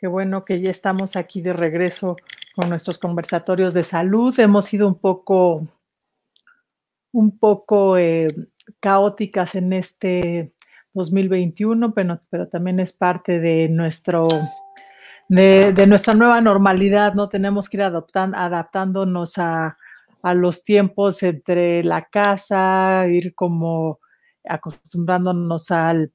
Qué bueno que ya estamos aquí de regreso con nuestros conversatorios de salud. Hemos sido un poco, un poco eh, caóticas en este 2021, pero, también es parte de nuestro de, nuestra nueva normalidad, ¿no? Tenemos que ir adaptándonos a, a, los tiempos entre la casa, ir como acostumbrándonos al,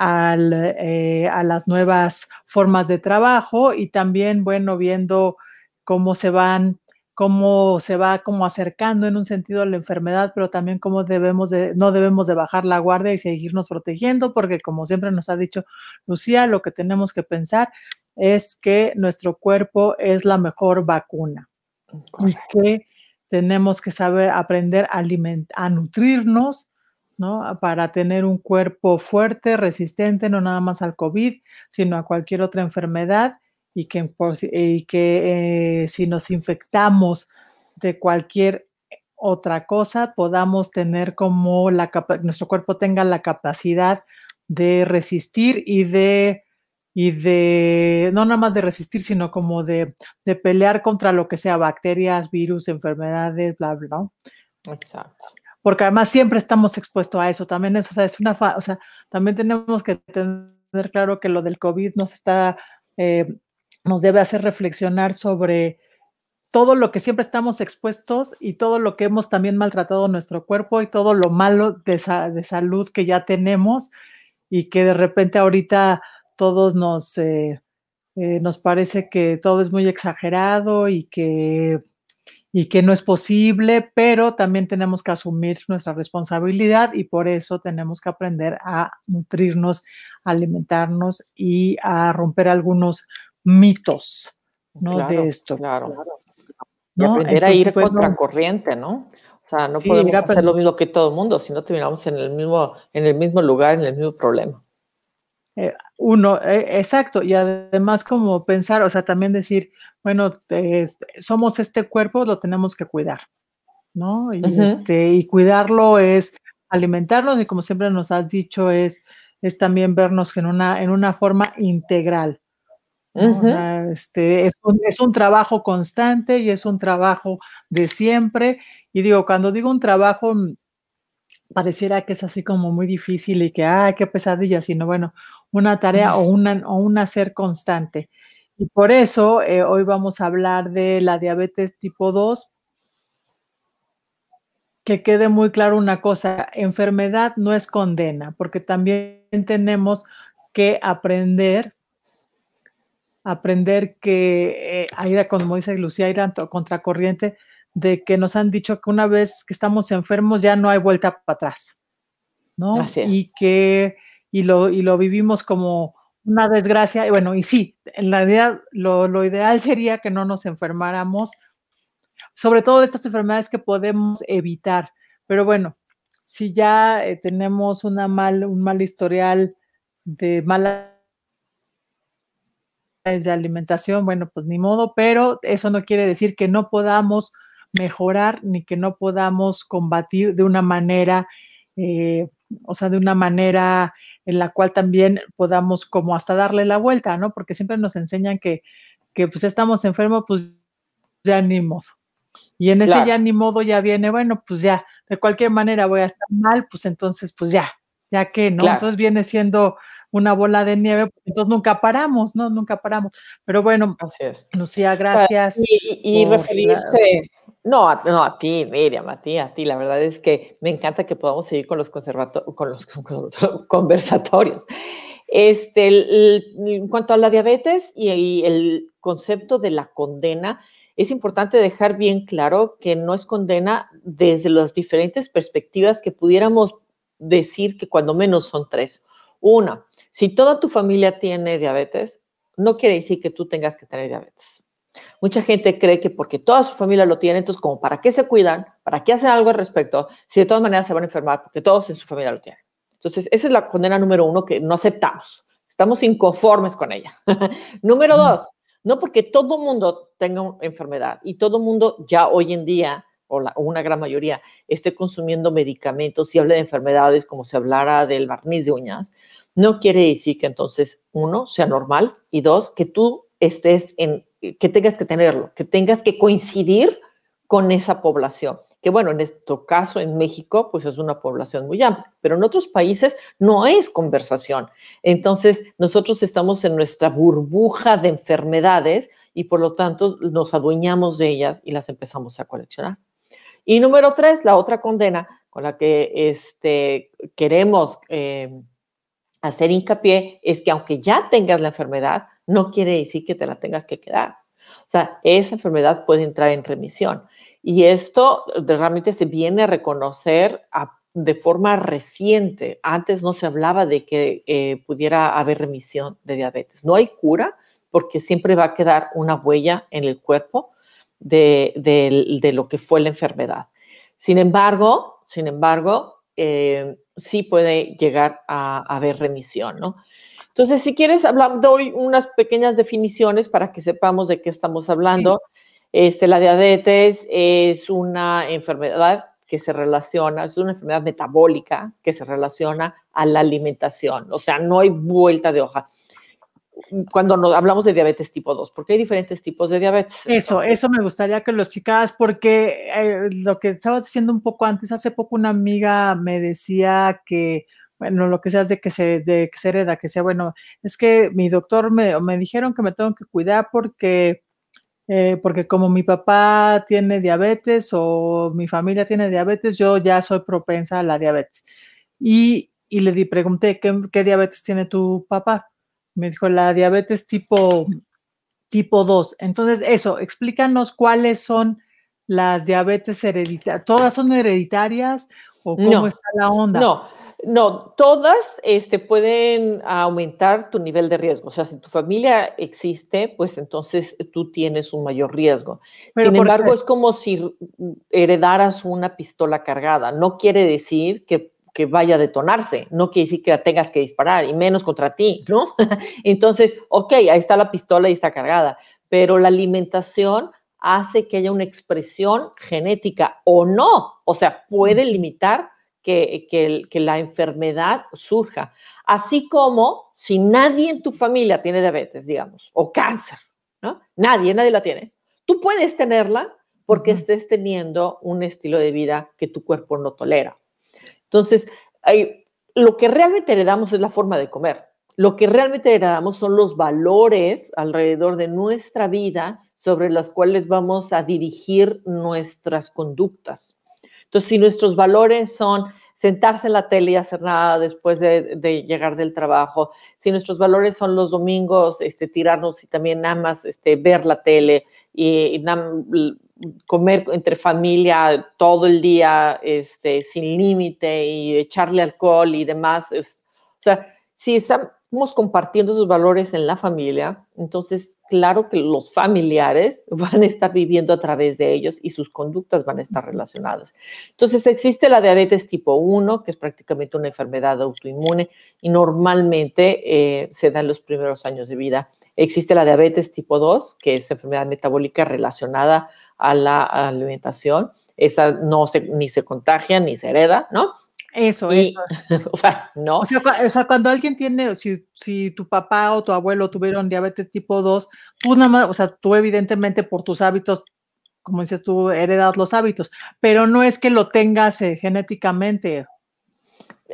eh, a las nuevas formas de trabajo y también, bueno, viendo cómo se van cómo se va como acercando en un sentido a la enfermedad, pero también cómo debemos no debemos de bajar la guardia y seguirnos protegiendo, porque como siempre nos ha dicho Lucía, lo que tenemos que pensar es que nuestro cuerpo es la mejor vacuna y que tenemos que saber aprender a, a nutrirnos ¿no? Ah, para tener un cuerpo fuerte, resistente, no nada más al COVID, sino a cualquier otra enfermedad y que, pues, y que eh, si nos infectamos de cualquier otra cosa, podamos tener como la nuestro cuerpo tenga la capacidad de resistir y de, y de, no nada más de resistir, sino como de, de pelear contra lo que sea, bacterias, virus, enfermedades, bla, bla. Exacto porque además siempre estamos expuestos a eso, también eso, es una, también tenemos que tener claro que lo del COVID nos está, eh, nos debe hacer reflexionar sobre todo lo que siempre estamos expuestos y todo lo que hemos también maltratado nuestro cuerpo y todo lo malo de, salud que ya tenemos y que de repente ahorita todos nos, eh, eh, nos parece que todo es muy exagerado y que y que no es posible, pero también tenemos que asumir nuestra responsabilidad y por eso tenemos que aprender a nutrirnos, alimentarnos y a romper algunos mitos mm, ¿no? de esto. Claro. aprender a ir pues, contra corriente, ¿no? O sea, no podemos hacer lo mismo que todo el mundo, si no terminamos en el mismo, en el mismo lugar, en el mismo problema. Eh, uno, eh, exacto, y además como pensar, o sea, también decir, bueno, este, somos este cuerpo, lo tenemos que cuidar, ¿no? Y, este, y cuidarlo es alimentarnos y como siempre nos has dicho es, es también vernos en una, en una forma integral. este, es, un, trabajo constante y es un trabajo de siempre. Y digo, cuando digo un trabajo, mm, pareciera que es así como muy difícil y que, ay, qué pesadilla, sino bueno, una tarea o, una, o un hacer constante. Y por eso eh, hoy vamos a hablar de la diabetes tipo 2. Que quede muy claro una cosa, enfermedad no es condena, porque también tenemos que aprender, aprender que, eh, ir como dice Lucía, ir a contracorriente, de que nos han dicho que una vez que estamos enfermos ya no hay vuelta para atrás, ¿no? Y que y lo, y lo vivimos como, una desgracia. Y bueno, y sí, en realidad lo, lo ideal sería que no nos enfermáramos, sobre todo de estas enfermedades que podemos evitar. Pero bueno, si ya eh, tenemos una mal, un mal historial de mala de alimentación, bueno, pues ni modo, pero eso no quiere decir que no podamos mejorar ni que no podamos combatir de una manera eh, o sea, de una manera en la cual también podamos como hasta darle la vuelta, ¿no? Porque siempre nos enseñan que, que pues estamos enfermos, pues ya ni modo. Y en ese ya ni modo ya viene, bueno, pues ya, de cualquier manera voy a estar mal, pues entonces, pues ya, ya que, ¿no? Entonces viene siendo una bola de nieve, pues, entonces nunca paramos, ¿no? Nunca paramos. Pero bueno, Lucía, gracias. Y, referirse, no, a, ti, Miriam, a ti, a ti, la verdad es que me encanta que podamos seguir con los, con los conversatorios. Este, en cuanto a la diabetes y el concepto de la condena, es importante dejar bien claro que no es condena desde las diferentes perspectivas que pudiéramos decir que cuando menos son tres. Una, si toda tu familia tiene diabetes, no quiere decir que tú tengas que tener diabetes. Mucha gente cree que porque toda su familia lo tiene, entonces como para qué se cuidan, para qué hacen algo al respecto, si de todas maneras se van a enfermar porque todos en su familia lo tienen. Entonces, esa es la condena número uno que no aceptamos. Estamos inconformes con ella. número dos, no porque todo mundo tenga enfermedad y todo mundo ya hoy en día o, una gran mayoría esté consumiendo medicamentos y hable de enfermedades como se hablara del barniz de uñas, no quiere decir que entonces, uno, sea normal y dos, que tú estés en, que tengas que tenerlo, que tengas que coincidir con esa población. Que bueno, en nuestro caso en México, pues es una población muy amplia, pero en otros países no es conversación. Entonces, nosotros estamos en nuestra burbuja de enfermedades y por lo tanto nos adueñamos de ellas y las empezamos a coleccionar. Y número tres, la otra condena con la que este, queremos em, hacer hincapié es que aunque ya tengas la enfermedad, no quiere decir que te la tengas que quedar. O sea, esa enfermedad puede entrar en remisión. Y esto realmente se viene a reconocer de forma reciente. Antes no se hablaba de que eh, pudiera haber remisión de diabetes. No hay cura porque siempre va a quedar una huella en el cuerpo de, lo que fue la enfermedad. Sin embargo, sin embargo, eh, sí puede llegar a, haber remisión, ¿no? Entonces, si quieres, doy unas pequeñas definiciones para que sepamos de qué estamos hablando. Este, la diabetes es una enfermedad que se relaciona, es una enfermedad metabólica que se relaciona a la alimentación, o sea, no hay vuelta de hoja cuando hablamos de diabetes tipo 2, porque hay diferentes tipos de diabetes. Eso, eso me gustaría que lo explicaras, porque eh, lo que estabas diciendo un poco antes, hace poco una amiga me decía que, bueno, lo que seas de que se, de que hereda, que sea, bueno, es que mi doctor me, me dijeron que me tengo que cuidar porque, eh, porque como mi papá tiene diabetes o mi familia tiene diabetes, yo ya soy propensa a la diabetes. Y, le di, pregunté, ¿qué diabetes tiene tu papá? me dijo la diabetes tipo, tipo 2. Entonces, eso, explícanos cuáles son las diabetes hereditarias. ¿Todas son hereditarias o cómo no, está la onda? No, no, todas este, pueden aumentar tu nivel de riesgo. O sea, si tu familia existe, pues entonces tú tienes un mayor riesgo. Sin embargo, es como si heredaras una pistola cargada. No quiere decir que que vaya a detonarse, no quiere decir que la tengas que disparar, y menos contra ti, ¿no? Entonces, ok, ahí está la pistola y está cargada, pero la alimentación hace que haya una expresión genética o no, o sea, puede limitar que, que la enfermedad surja, así como si nadie en tu familia tiene diabetes, digamos, o cáncer, ¿no? Nadie, nadie la tiene. Tú puedes tenerla porque estés teniendo un estilo de vida que tu cuerpo no tolera. Entonces, lo que realmente heredamos es la forma de comer. Lo que realmente heredamos son los valores alrededor de nuestra vida sobre los cuales vamos a dirigir nuestras conductas. Entonces, si nuestros valores son sentarse en la tele y hacer nada después de, llegar del trabajo, si nuestros valores son los domingos, este, tirarnos y también nada más este, ver la tele y, y nada, comer entre familia todo el día, este, sin límite y echarle alcohol y demás. o sea, si estamos compartiendo esos valores en la familia, entonces claro que los familiares van a estar viviendo a través de ellos y sus conductas van a estar relacionadas. Entonces existe la diabetes tipo 1, que es prácticamente una enfermedad autoinmune y normalmente eh, se da en los primeros años de vida. Existe la diabetes tipo 2, que es enfermedad metabólica relacionada a la alimentación. Esa no se, ni se contagia ni se hereda, ¿no? Eso, eso. O sea, no. O sea, cuando alguien tiene, si, tu papá o tu abuelo tuvieron diabetes tipo 2, tú pues nada más, o sea, tú evidentemente por tus hábitos como dices tú, heredas los hábitos, pero no es que lo tengas eh, genéticamente.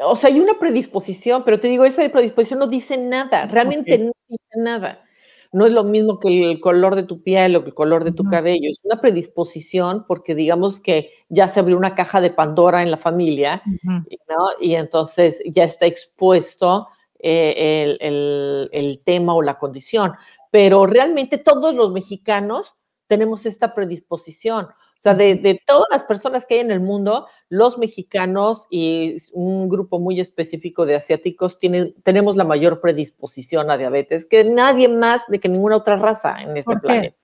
O sea, hay una predisposición, pero te digo, esa predisposición no dice nada, realmente no dice nada no es lo mismo que el color de tu piel o que el color de tu cabello, es una predisposición porque digamos que ya se abrió una caja de Pandora en la familia, Y entonces ya está expuesto eh, el tema o la condición. Pero realmente todos los mexicanos tenemos esta predisposición. O sea, de, de, todas las personas que hay en el mundo, los mexicanos y un grupo muy específico de asiáticos tienen, tenemos la mayor predisposición a diabetes que nadie más de que ninguna otra raza en este planeta.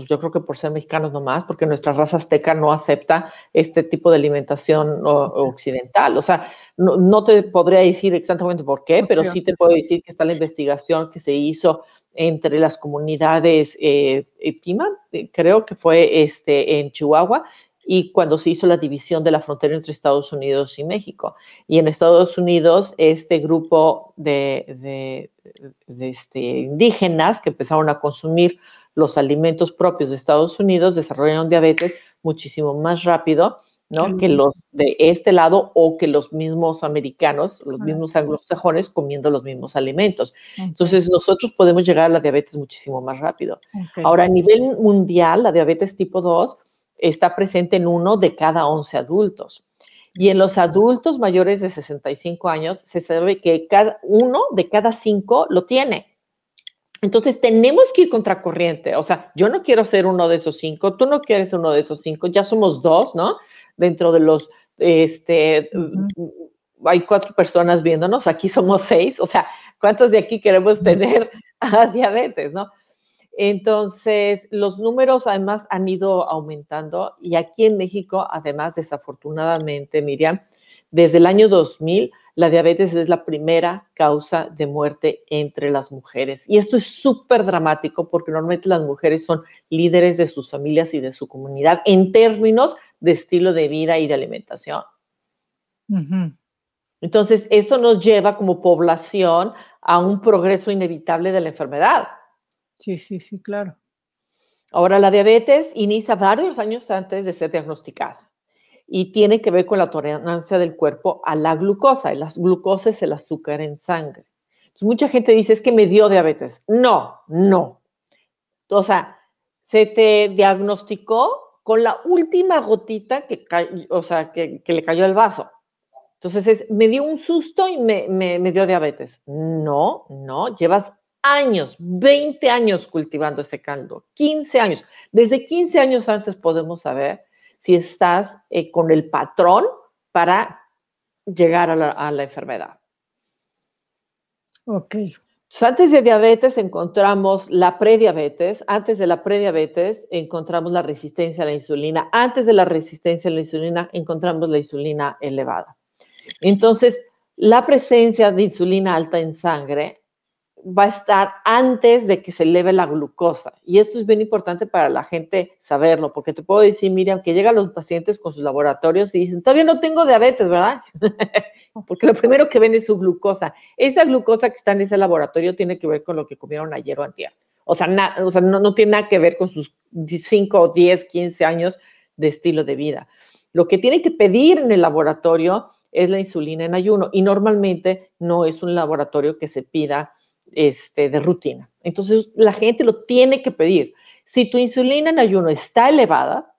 Pues, yo creo que por ser mexicanos nomás, porque nuestra raza azteca no acepta este tipo de alimentación occidental. O sea, no, te podría decir exactamente por qué, pero sí te puedo decir que está la investigación que se hizo entre las comunidades eh, eh, creo que fue este, en Chihuahua, y cuando se hizo la división de la frontera entre Estados Unidos y México. Y en Estados Unidos, este grupo de, este, indígenas que empezaron a consumir los alimentos propios de Estados Unidos desarrollan diabetes muchísimo más rápido, ¿no? Que los de este lado o que los mismos americanos, los mismos anglosajones comiendo los mismos alimentos. Entonces nosotros podemos llegar a la diabetes muchísimo más rápido. Ahora, a nivel mundial, la diabetes tipo 2 está presente en uno de cada 11 adultos. Y en los adultos mayores de 65 años se sabe que cada uno de cada cinco lo tiene. Entonces tenemos que ir contracorriente, O sea, yo no quiero ser uno de esos cinco, tú no quieres ser uno de esos cinco, ya somos dos, ¿no? Dentro de los, este, hay cuatro personas viéndonos, aquí somos seis, o sea, ¿cuántos de aquí queremos tener diabetes, ¿no? Entonces, los números además han ido aumentando y aquí en México, además, desafortunadamente, Miriam, desde el año 2000 la diabetes es la primera causa de muerte entre las mujeres. Y esto es súper dramático porque normalmente las mujeres son líderes de sus familias y de su comunidad en términos de estilo de vida y de alimentación. Entonces, esto nos lleva como población a un progreso inevitable de la enfermedad. Sí, sí, sí, claro. Ahora, la diabetes inicia varios años antes de ser diagnosticada y tiene que ver con la tolerancia del cuerpo a la glucosa. La las es el azúcar en sangre. mucha gente dice, es que me dio diabetes. No, no. O sea, se te diagnosticó con la última gotita que, o sea, que, le cayó al vaso. Entonces es, me dio un susto y me, me dio diabetes. No, no, llevas años, 20 años cultivando ese caldo, 15 años. Desde 15 años antes podemos saber si estás eh, con el patrón para llegar a la, enfermedad. Ok. antes de diabetes encontramos la prediabetes, antes de la prediabetes encontramos la resistencia a la insulina, antes de la resistencia a la insulina encontramos la insulina elevada. Entonces, la presencia de insulina alta en sangre va a estar antes de que se eleve la glucosa. Y esto es bien importante para la gente saberlo, porque te puedo decir, Miriam, que llegan los pacientes con sus laboratorios y dicen, todavía no tengo diabetes, ¿verdad? porque lo primero que ven es su glucosa. Esa glucosa que está en ese laboratorio tiene que ver con lo que comieron ayer o antier. O sea, o sea no, no tiene nada que ver con sus 5, 10, 15 años de estilo de vida. Lo que tienen que pedir en el laboratorio es la insulina en ayuno y normalmente no es un laboratorio que se pida este, de rutina. Entonces, la gente lo tiene que pedir. Si tu insulina en ayuno está elevada,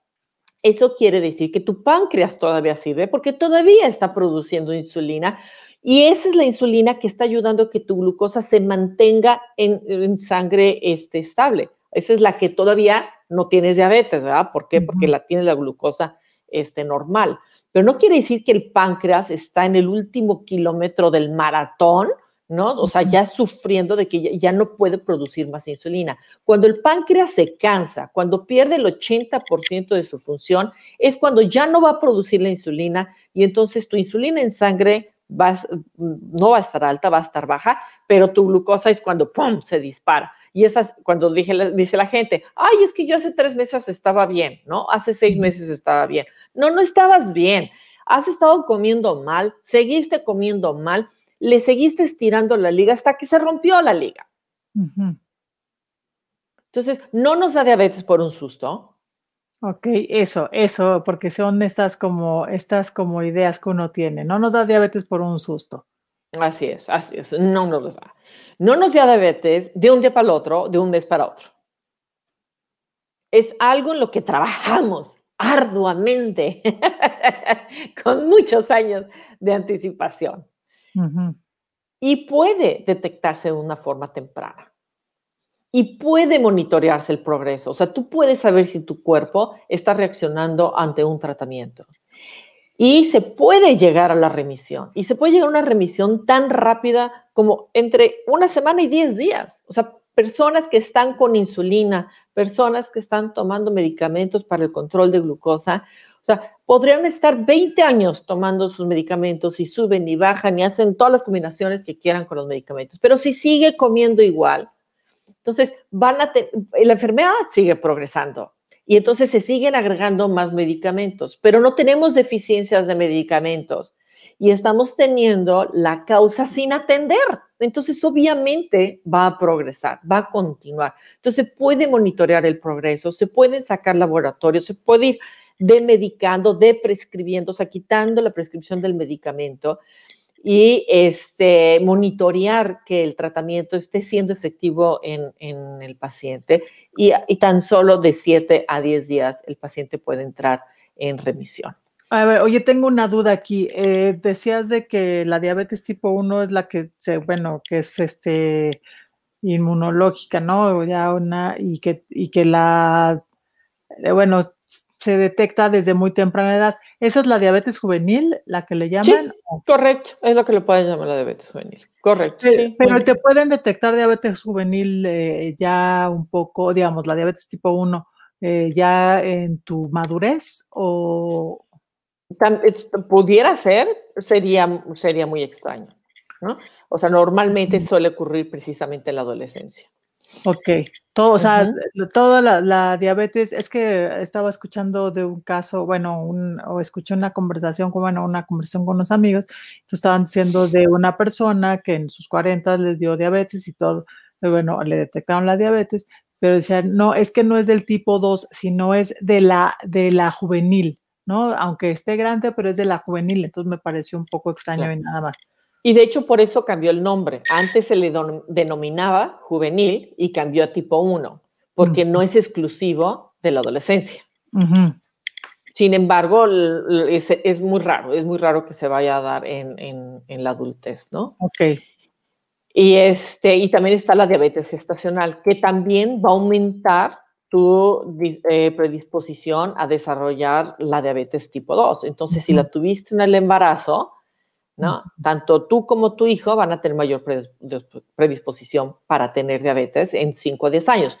eso quiere decir que tu páncreas todavía sirve porque todavía está produciendo insulina y esa es la insulina que está ayudando a que tu glucosa se mantenga en, sangre este, estable. Esa es la que todavía no tienes diabetes, ¿verdad? ¿Por qué? Porque la tiene la glucosa este, normal. Pero no quiere decir que el páncreas está en el último kilómetro del maratón ¿no? O sea, ya sufriendo de que ya, no puede producir más insulina. Cuando el páncreas se cansa, cuando pierde el 80% de su función, es cuando ya no va a producir la insulina y entonces tu insulina en sangre mm, no va a estar alta, va a estar baja, pero tu glucosa es cuando ¡pum! se dispara. Y esas, cuando dije, dice la gente, ay, es que yo hace tres meses estaba bien, ¿no? Hace seis meses estaba bien. No, no estabas bien. Has estado comiendo mal, seguiste comiendo mal le seguiste estirando la liga hasta que se rompió la liga. Entonces, no nos da diabetes por un susto. Ok, eso, eso, porque son estas como, estas como ideas que uno tiene. No nos da diabetes por un susto. Así es, así es, no nos da. No nos da diabetes de un día para el otro, de un mes para otro. Es algo en lo que trabajamos arduamente, con muchos años de anticipación y puede detectarse de una forma temprana y puede monitorearse el progreso. O sea, tú puedes saber si tu cuerpo está reaccionando ante un tratamiento. Y se puede llegar a la remisión. Y se puede llegar a una remisión tan rápida como entre una semana y 10 días. O sea, personas que están con insulina, personas que están tomando medicamentos para el control de glucosa. O sea, podrían estar 20 años tomando sus medicamentos y suben y bajan y hacen todas las combinaciones que quieran con los medicamentos. Pero si sigue comiendo igual, entonces van a la enfermedad sigue progresando y entonces se siguen agregando más medicamentos, pero no tenemos deficiencias de medicamentos y estamos teniendo la causa sin atender. Entonces, obviamente va a progresar, va a continuar. Entonces, puede monitorear el progreso, se pueden sacar laboratorios, se puede ir de medicando, de prescribiendo, o sea, quitando la prescripción del medicamento y este, monitorear que el tratamiento esté siendo efectivo en, el paciente y, tan solo de 7 a 10 días el paciente puede entrar en remisión. A ver, oye, tengo una duda aquí. Eh, decías de que la diabetes tipo 1 es la que, se, bueno, que es este inmunológica, ¿no? Ya una, y que, y que la, eh, bueno, se detecta desde muy temprana edad. ¿Esa es la diabetes juvenil, la que le llaman? correcto, es lo que le pueden llamar la diabetes juvenil. Correcto. pero te pueden detectar diabetes juvenil eh, ya un poco, digamos, la diabetes tipo 1, eh, ya en tu madurez o... pudiera ser, sería, sería muy extraño. O sea, normalmente suele ocurrir precisamente en la adolescencia. Ok, todo, o sea, toda la, diabetes, es que estaba escuchando de un caso, bueno, un, o escuché una conversación, bueno, una conversación con unos amigos, entonces estaban diciendo de una persona que en sus 40 les dio diabetes y todo, bueno, le detectaron la diabetes, pero decían, no, es que no es del tipo 2, sino es de la, de la juvenil, ¿no? Aunque esté grande, pero es de la juvenil, entonces me pareció un poco extraño y nada más. Y de hecho por eso cambió el nombre. Antes se le denominaba juvenil y cambió a tipo 1, porque no es exclusivo de la adolescencia. Sin embargo, es, muy raro, es muy raro que se vaya a dar en, la adultez, ¿no? Ok. Y, este, y también está la diabetes gestacional, que también va a aumentar tu eh, predisposición a desarrollar la diabetes tipo 2. Entonces, si la tuviste en el embarazo, ¿no? Tanto tú como tu hijo van a tener mayor predisposición para tener diabetes en 5 a 10 años.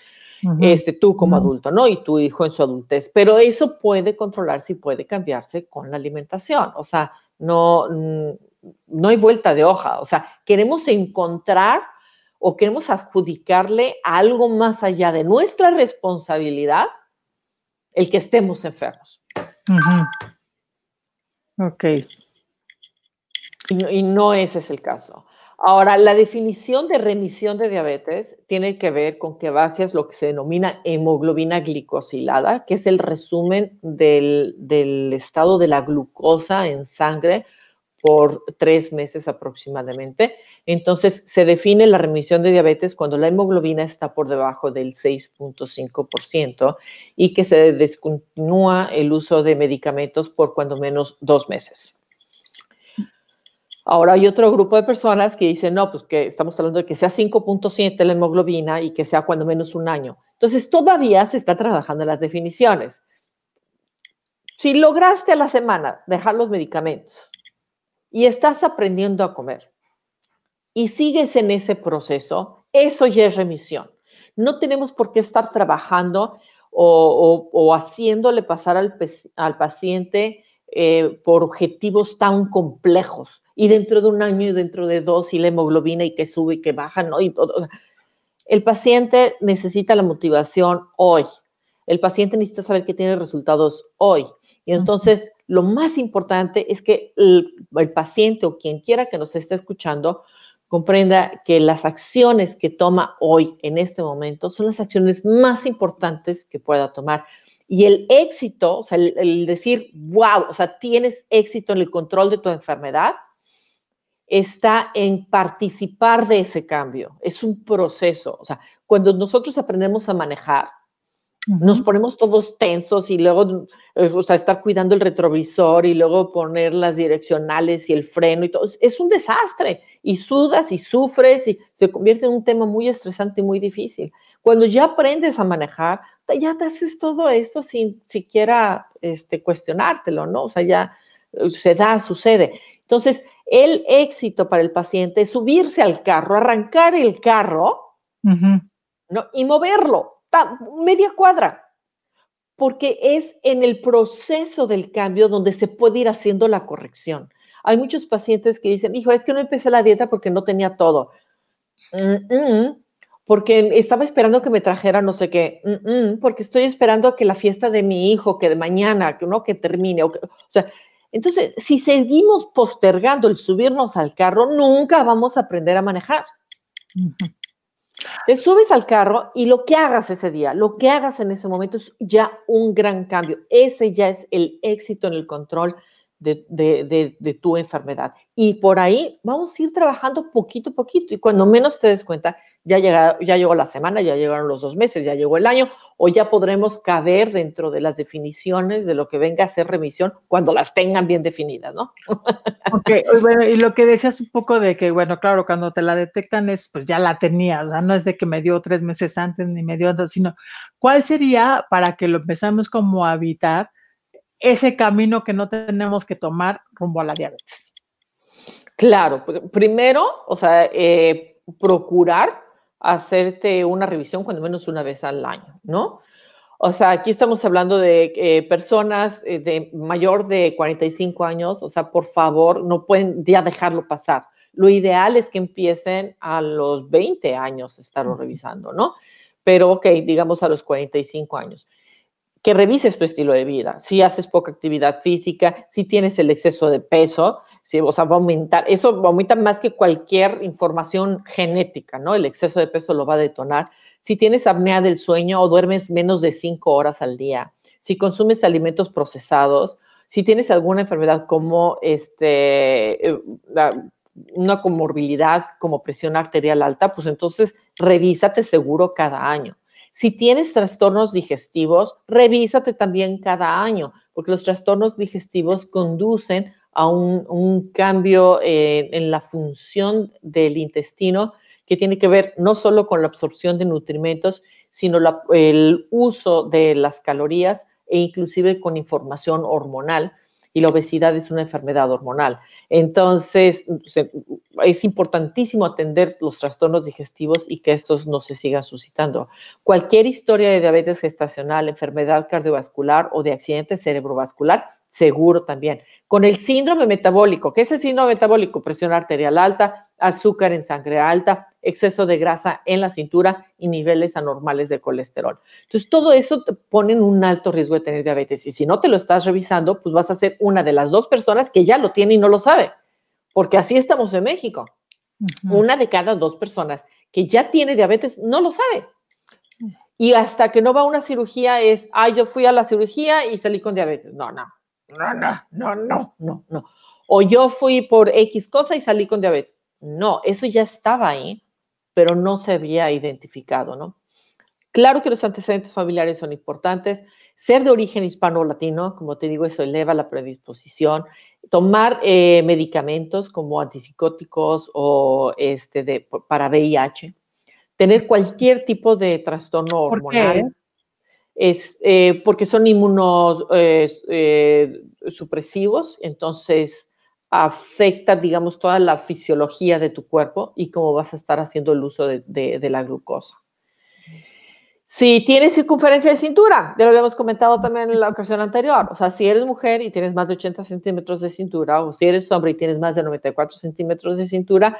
Este, tú como adulto, ¿no? Y tu hijo en su adultez. Pero eso puede controlarse y puede cambiarse con la alimentación. O sea, no, mm, no hay vuelta de hoja. O sea, queremos encontrar o queremos adjudicarle algo más allá de nuestra responsabilidad el que estemos enfermos. Ok, y no, ese es el caso. Ahora, la definición de remisión de diabetes tiene que ver con que bajes lo que se denomina hemoglobina glicosilada, que es el resumen del, del estado de la glucosa en sangre por tres meses aproximadamente. Entonces, se define la remisión de diabetes cuando la hemoglobina está por debajo del 6.5% y que se descontinúa el uso de medicamentos por cuando menos dos meses. Ahora hay otro grupo de personas que dicen, no, pues que estamos hablando de que sea 5.7 la hemoglobina y que sea cuando menos un año. Entonces, todavía se está trabajando las definiciones. Si lograste a la semana dejar los medicamentos y estás aprendiendo a comer y sigues en ese proceso, eso ya es remisión. No tenemos por qué estar trabajando o, haciéndole pasar al, paciente eh, por objetivos tan complejos y dentro de un año y dentro de dos y la hemoglobina y que sube y que baja, ¿no? Y todo. El paciente necesita la motivación hoy. El paciente necesita saber que tiene resultados hoy. Y entonces, lo más importante es que el, paciente o quien quiera que nos esté escuchando comprenda que las acciones que toma hoy, en este momento, son las acciones más importantes que pueda tomar. Y el éxito, o sea, el, el decir, wow, o sea, tienes éxito en el control de tu enfermedad, está en participar de ese cambio. Es un proceso. O sea, cuando nosotros aprendemos a manejar, nos ponemos todos tensos y luego, eh, o sea, estar cuidando el retrovisor y luego poner las direccionales y el freno y todo. Es un desastre. Y sudas y sufres y se convierte en un tema muy estresante y muy difícil. Cuando ya aprendes a manejar, ya te haces todo esto sin siquiera este, cuestionártelo, ¿no? O sea, ya eh, se da, sucede. Entonces, el éxito para el paciente es subirse al carro, arrancar el carro ¿no? y moverlo media cuadra, porque es en el proceso del cambio donde se puede ir haciendo la corrección. Hay muchos pacientes que dicen, hijo, es que no empecé la dieta porque no tenía todo. porque estaba esperando que me trajera no sé qué, porque estoy esperando a que la fiesta de mi hijo, que de mañana, que uno que termine, o, que, o sea, entonces, si seguimos postergando el subirnos al carro, nunca vamos a aprender a manejar. Te subes al carro y lo que hagas ese día, lo que hagas en ese momento es ya un gran cambio. Ese ya es el éxito en el control de tu enfermedad. Y por ahí vamos a ir trabajando poquito a poquito y cuando menos te des cuenta, ya, ya llegó la semana, ya llegaron los dos meses, ya llegó el año, o ya podremos caber dentro de las definiciones de lo que venga a ser remisión cuando las tengan bien definidas, ¿no? Ok, bueno, y lo que decías un poco de que, bueno, claro, cuando te la detectan es, pues ya la tenías, o sea, no es de que me dio tres meses antes ni me dio, antes, sino, ¿cuál sería para que lo empezamos como a evitar ese camino que no tenemos que tomar rumbo a la diabetes? Claro, pues primero, o sea, eh, procurar hacerte una revisión cuando menos una vez al año, ¿no? O sea, aquí estamos hablando de eh, personas eh, de mayor de 45 años, o sea, por favor, no pueden ya dejarlo pasar. Lo ideal es que empiecen a los 20 años estarlo revisando, ¿no? Pero, ok, digamos a los 45 años. Que revises tu estilo de vida, si haces poca actividad física, si tienes el exceso de peso, o va a aumentar, eso aumenta más que cualquier información genética, ¿no? El exceso de peso lo va a detonar. Si tienes apnea del sueño o duermes menos de cinco horas al día, si consumes alimentos procesados, si tienes alguna enfermedad como este, eh, una comorbilidad como presión arterial alta, pues entonces revísate seguro cada año. Si tienes trastornos digestivos, revísate también cada año, porque los trastornos digestivos conducen a un, cambio eh, en la función del intestino que tiene que ver no solo con la absorción de nutrimentos, sino el uso de las calorías e inclusive con información hormonal. Y la obesidad es una enfermedad hormonal. Entonces, es importantísimo atender los trastornos digestivos y que estos no se sigan suscitando. Cualquier historia de diabetes gestacional, enfermedad cardiovascular o de accidente cerebrovascular seguro también. Con el síndrome metabólico, ¿qué es el síndrome metabólico? Presión arterial alta, azúcar en sangre alta, exceso de grasa en la cintura y niveles anormales de colesterol. Entonces, todo eso te pone un alto riesgo de tener diabetes. Y si no te lo estás revisando, pues vas a ser una de las dos personas que ya lo tiene y no lo sabe, porque así estamos en México. Una de cada dos personas que ya tiene diabetes no lo sabe. Mm. Y hasta que no va a una cirugía es, ah, yo fui a la cirugía y salí con diabetes. No, no, no, no, no, no, no, O yo fui por X cosa y salí con diabetes. No, eso ya estaba ahí, pero no se había identificado, ¿no? Claro que los antecedentes familiares son importantes. Ser de origen hispano-latino, como te digo, eso eleva la predisposición. Tomar eh, medicamentos como antipsicóticos o este de, para VIH. Tener cualquier tipo de trastorno hormonal es eh, porque son inmunosupresivos, eh, eh, entonces afecta, digamos, toda la fisiología de tu cuerpo y cómo vas a estar haciendo el uso de, de la glucosa. Si tienes circunferencia de cintura, ya lo habíamos comentado también en la ocasión anterior, o sea, si eres mujer y tienes más de 80 centímetros de cintura, o si eres hombre y tienes más de 94 centímetros de cintura,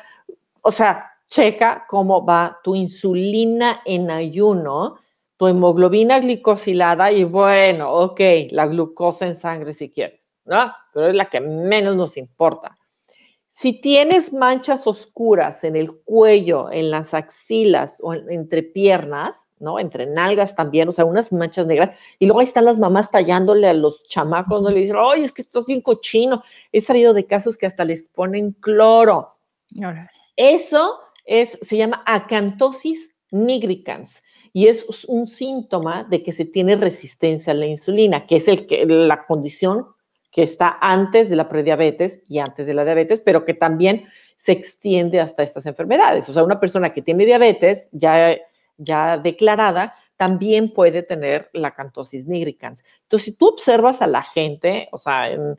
o sea, checa cómo va tu insulina en ayuno tu hemoglobina glicosilada y bueno, ok, la glucosa en sangre si quieres, ¿no? Pero es la que menos nos importa. Si tienes manchas oscuras en el cuello, en las axilas o entre piernas, ¿no? Entre nalgas también, o sea, unas manchas negras. Y luego ahí están las mamás tallándole a los chamacos, no le dicen, ¡ay, es que estás bien cochino! He sabido de casos que hasta les ponen cloro. Eso es, se llama acantosis nigricans y es un síntoma de que se tiene resistencia a la insulina, que es la condición que está antes de la prediabetes y antes de la diabetes, pero que también se extiende hasta estas enfermedades. O sea, una persona que tiene diabetes ya, ya declarada también puede tener la cantosis nigricans. Entonces, si tú observas a la gente, o sea, en,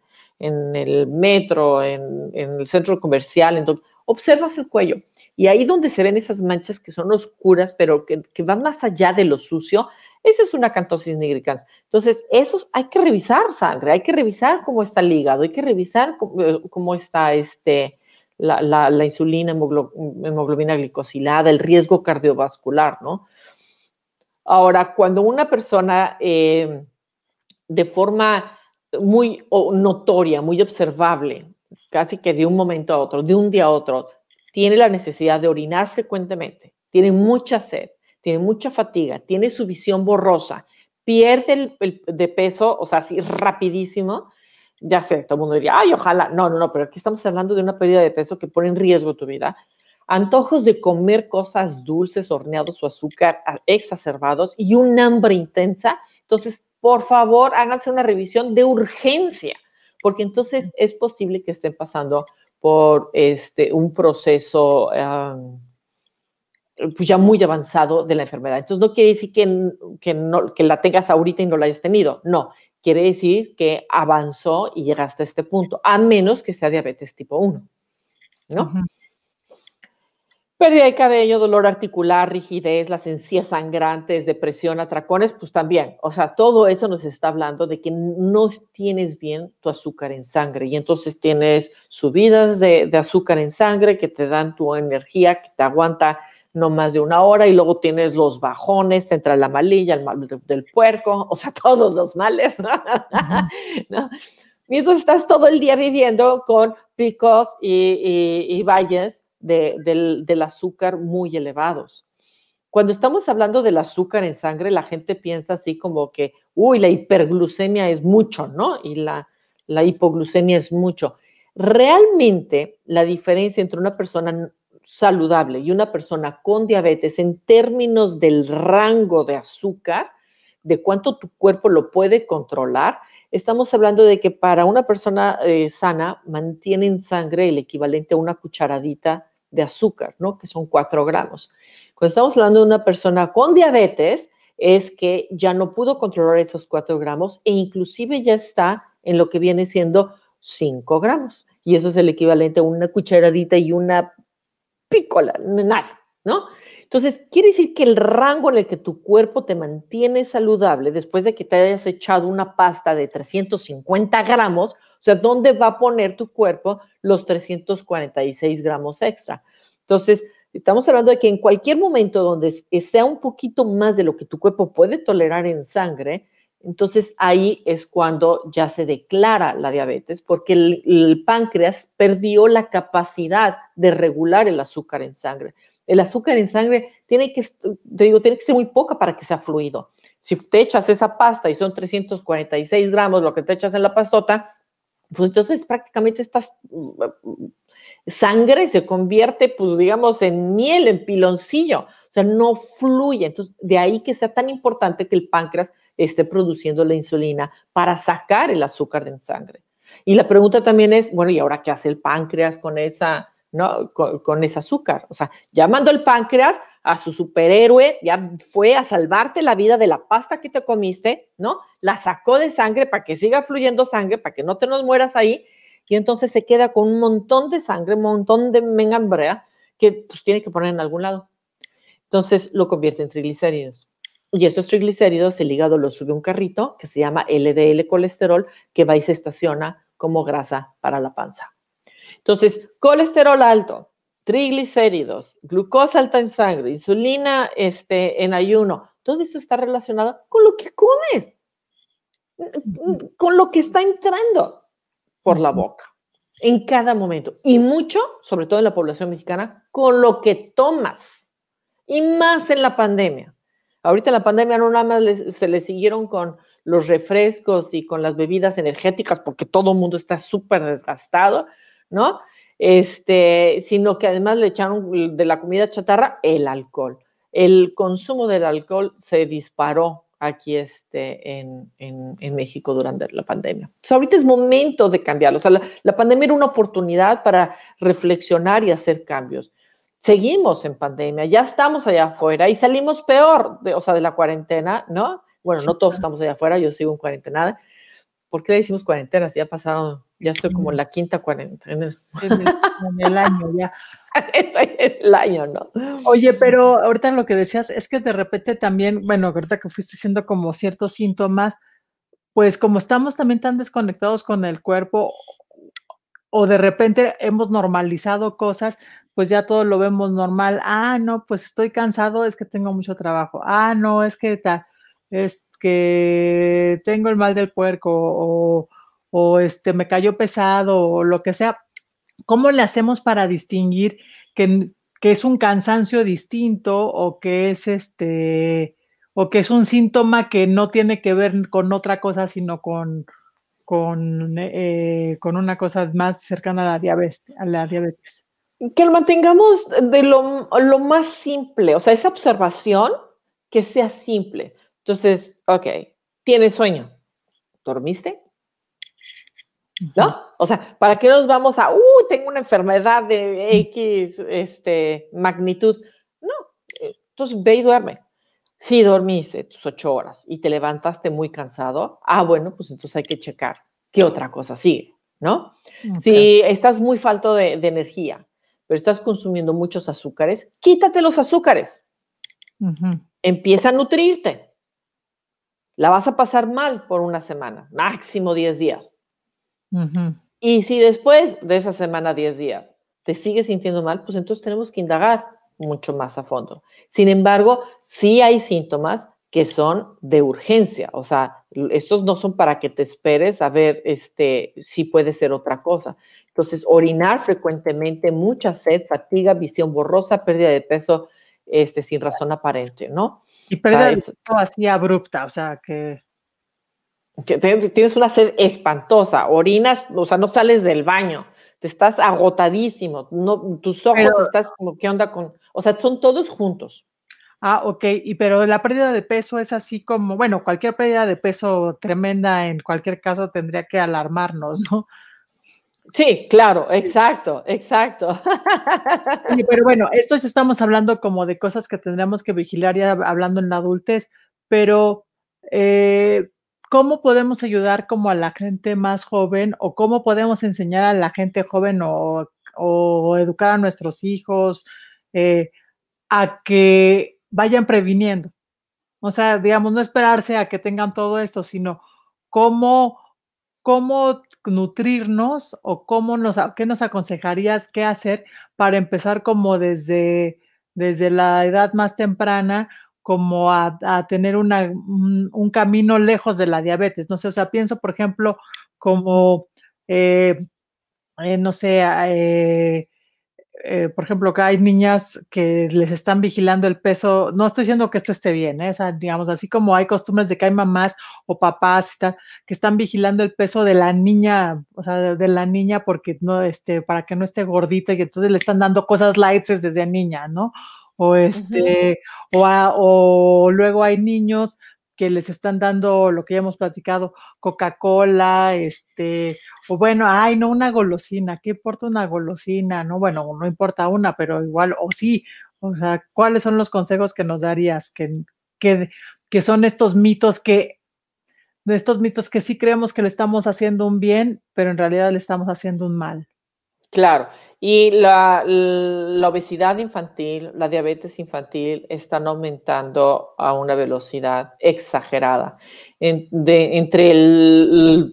el metro, en, el centro comercial, entonces, observas el cuello y ahí donde se ven esas manchas que son oscuras, pero que, van más allá de lo sucio, esa es una cantosis nigricans. Entonces, esos hay que revisar sangre, hay que revisar cómo está el hígado, hay que revisar eh, cómo, está este, la, insulina, hemoglobina glicosilada, el riesgo cardiovascular, ¿no? Ahora, cuando una persona eh, de forma muy notoria, muy observable, casi que de un momento a otro, de un día a otro, tiene la necesidad de orinar frecuentemente, tiene mucha sed, tiene mucha fatiga, tiene su visión borrosa, pierde el, de peso, o sea, así rapidísimo, ya sé, todo el mundo diría, ay, ojalá, no, no, no, pero aquí estamos hablando de una pérdida de peso que pone en riesgo tu vida, antojos de comer cosas dulces, horneados o azúcar ah, exacerbados y un hambre intensa. Entonces, por favor, háganse una revisión de urgencia porque entonces es posible que estén pasando por este, un proceso pues ya muy avanzado de la enfermedad. Entonces no quiere decir que, no, que la tengas ahorita y no la hayas tenido, no, quiere decir que avanzó y llegaste a este punto, a menos que sea diabetes tipo 1, ¿no? Pérdida de cabello, dolor articular, rigidez, las encías sangrantes, depresión, atracones, pues también. O sea, todo eso nos está hablando de que no tienes bien tu azúcar en sangre y entonces tienes subidas de, azúcar en sangre que te dan tu energía, que te aguanta no más de una hora y luego tienes los bajones, te entra la malilla, el mal del puerco, o sea, todos los males. ¿no? Y entonces estás todo el día viviendo con picos y, y valles del, azúcar muy elevados. Cuando estamos hablando del azúcar en sangre, la gente piensa así como que, uy, la hiperglucemia es mucho, ¿no? Y la, hipoglucemia es mucho. Realmente la diferencia entre una persona saludable y una persona con diabetes en términos del rango de azúcar, de cuánto tu cuerpo lo puede controlar, estamos hablando de que para una persona eh, sana mantiene en sangre el equivalente a una cucharadita de azúcar, ¿no? Que son 4 gramos. Cuando estamos hablando de una persona con diabetes, es que ya no pudo controlar esos 4 gramos e inclusive ya está en lo que viene siendo 5 gramos. Y eso es el equivalente a una cucharadita y una pícola, nada, ¿no? Entonces, quiere decir que el rango en el que tu cuerpo te mantiene saludable después de que te hayas echado una pasta de 350 gramos, o sea, ¿dónde va a poner tu cuerpo los 346 gramos extra? Entonces, estamos hablando de que en cualquier momento donde sea un poquito más de lo que tu cuerpo puede tolerar en sangre, entonces ahí es cuando ya se declara la diabetes, porque el, páncreas perdió la capacidad de regular el azúcar en sangre. El azúcar en sangre tiene que, te digo, tiene que ser muy poca para que sea fluido. Si te echas esa pasta y son 346 gramos lo que te echas en la pastota, pues entonces prácticamente esta mm, sangre se convierte, pues digamos, en miel, en piloncillo, o sea, no fluye. Entonces, de ahí que sea tan importante que el páncreas esté produciendo la insulina para sacar el azúcar en sangre. Y la pregunta también es, bueno, ¿y ahora qué hace el páncreas con esa ¿no? Con, ese azúcar. O sea, llamando el páncreas a su superhéroe, ya fue a salvarte la vida de la pasta que te comiste, ¿no? La sacó de sangre para que siga fluyendo sangre, para que no te nos mueras ahí, y entonces se queda con un montón de sangre, un montón de mengambrea que pues tiene que poner en algún lado. Entonces lo convierte en triglicéridos. Y esos triglicéridos, el hígado los sube a un carrito que se llama LDL colesterol, que va y se estaciona como grasa para la panza. Entonces, colesterol alto, triglicéridos, glucosa alta en sangre, insulina este, en ayuno, todo eso está relacionado con lo que comes, con lo que está entrando por la boca en cada momento y mucho, sobre todo en la población mexicana, con lo que tomas y más en la pandemia. Ahorita en la pandemia no nada más se le siguieron con los refrescos y con las bebidas energéticas porque todo el mundo está súper desgastado, ¿no? Este, sino que además le echaron de la comida chatarra el alcohol. El consumo del alcohol se disparó aquí este, en, México durante la pandemia. sea, ahorita es momento de cambiarlo. O sea, la, pandemia era una oportunidad para reflexionar y hacer cambios seguimos en pandemia, ya estamos allá afuera y salimos peor, de, o de la cuarentena, ¿no? Bueno, no todos estamos allá afuera, yo sigo en cuarentena. ¿Por qué decimos cuarentena si ya pasaron ya estoy como en la quinta cuarenta, En el, año ya. en el año, ¿no? Oye, pero ahorita lo que decías es que de repente también, bueno, ahorita que fuiste siendo como ciertos síntomas, pues como estamos también tan desconectados con el cuerpo o de repente hemos normalizado cosas, pues ya todo lo vemos normal. Ah, no, pues estoy cansado, es que tengo mucho trabajo. Ah, no, es que tal, es que tengo el mal del puerco o o este, me cayó pesado o lo que sea. ¿Cómo le hacemos para distinguir que, que es un cansancio distinto o que es este o que es un síntoma que no tiene que ver con otra cosa, sino con, eh, con, una cosa más cercana a la diabetes. A la diabetes. Que lo mantengamos de lo, lo, más simple, o sea, esa observación que sea simple. Entonces, ok, tienes sueño, dormiste, ¿no? O sea, ¿para qué nos vamos a, ¡Uy! Uh, tengo una enfermedad de X este, magnitud? No, eh, entonces ve y duerme. Si dormiste tus ocho horas y te levantaste muy cansado, ah, bueno, pues entonces hay que checar qué otra cosa sigue, ¿no? Si estás muy falto de, energía, pero estás consumiendo muchos azúcares, quítate los azúcares. Empieza a nutrirte. La vas a pasar mal por una semana, máximo 10 días. Y si después de esa semana, 10 días, te sigues sintiendo mal, pues entonces tenemos que indagar mucho más a fondo. Sin embargo, sí hay síntomas que son de urgencia, o sea, estos no son para que te esperes a ver este, si puede ser otra cosa. Entonces, orinar frecuentemente, mucha sed, fatiga, visión borrosa, pérdida de peso este, sin razón aparente, ¿no? Y pérdida de peso así abrupta, o sea, que tienes una sed espantosa, orinas, o sea, no sales del baño, te estás agotadísimo, tus ojos estás como, ¿qué onda con? O sea, son todos juntos. Ah, ok, y pero la pérdida de peso es así como, bueno, cualquier pérdida de peso tremenda en cualquier caso tendría que alarmarnos, ¿no? Sí, claro, exacto, exacto. pero bueno, esto estamos hablando como de cosas que tendríamos que vigilar ya hablando en la adultez, pero eh, ¿cómo podemos ayudar como a la gente más joven o cómo podemos enseñar a la gente joven o, educar a nuestros hijos eh, a que vayan previniendo? O sea, digamos, no esperarse a que tengan todo esto, sino cómo, cómo nutrirnos o cómo nos, qué nos aconsejarías qué hacer para empezar como desde, desde la edad más temprana como a, tener un, camino lejos de la diabetes. No sé, o sea, pienso, por ejemplo, como, eh, eh, no sé, ah, eh, por ejemplo, que hay niñas que les están vigilando el peso. No estoy diciendo que esto esté bien, o sea, digamos, así como hay costumbres de que hay mamás o papás que están vigilando el peso de la niña, o sea, de, la niña porque no, este, para que no esté gordita y entonces le están dando cosas light desde niña, ¿no? o este, o, o luego hay niños que les están dando lo que ya hemos platicado, Coca-Cola, este, o bueno, ay, no, una golosina, ¿qué importa una golosina? No, bueno, no importa una, pero igual, o sí, o sea, ¿cuáles son los consejos que nos darías? Que, que, que son estos mitos que, de estos mitos que sí creemos que le estamos haciendo un bien, pero en realidad le estamos haciendo un mal. Claro, y la, obesidad infantil, la diabetes infantil están aumentando a una velocidad exagerada. entre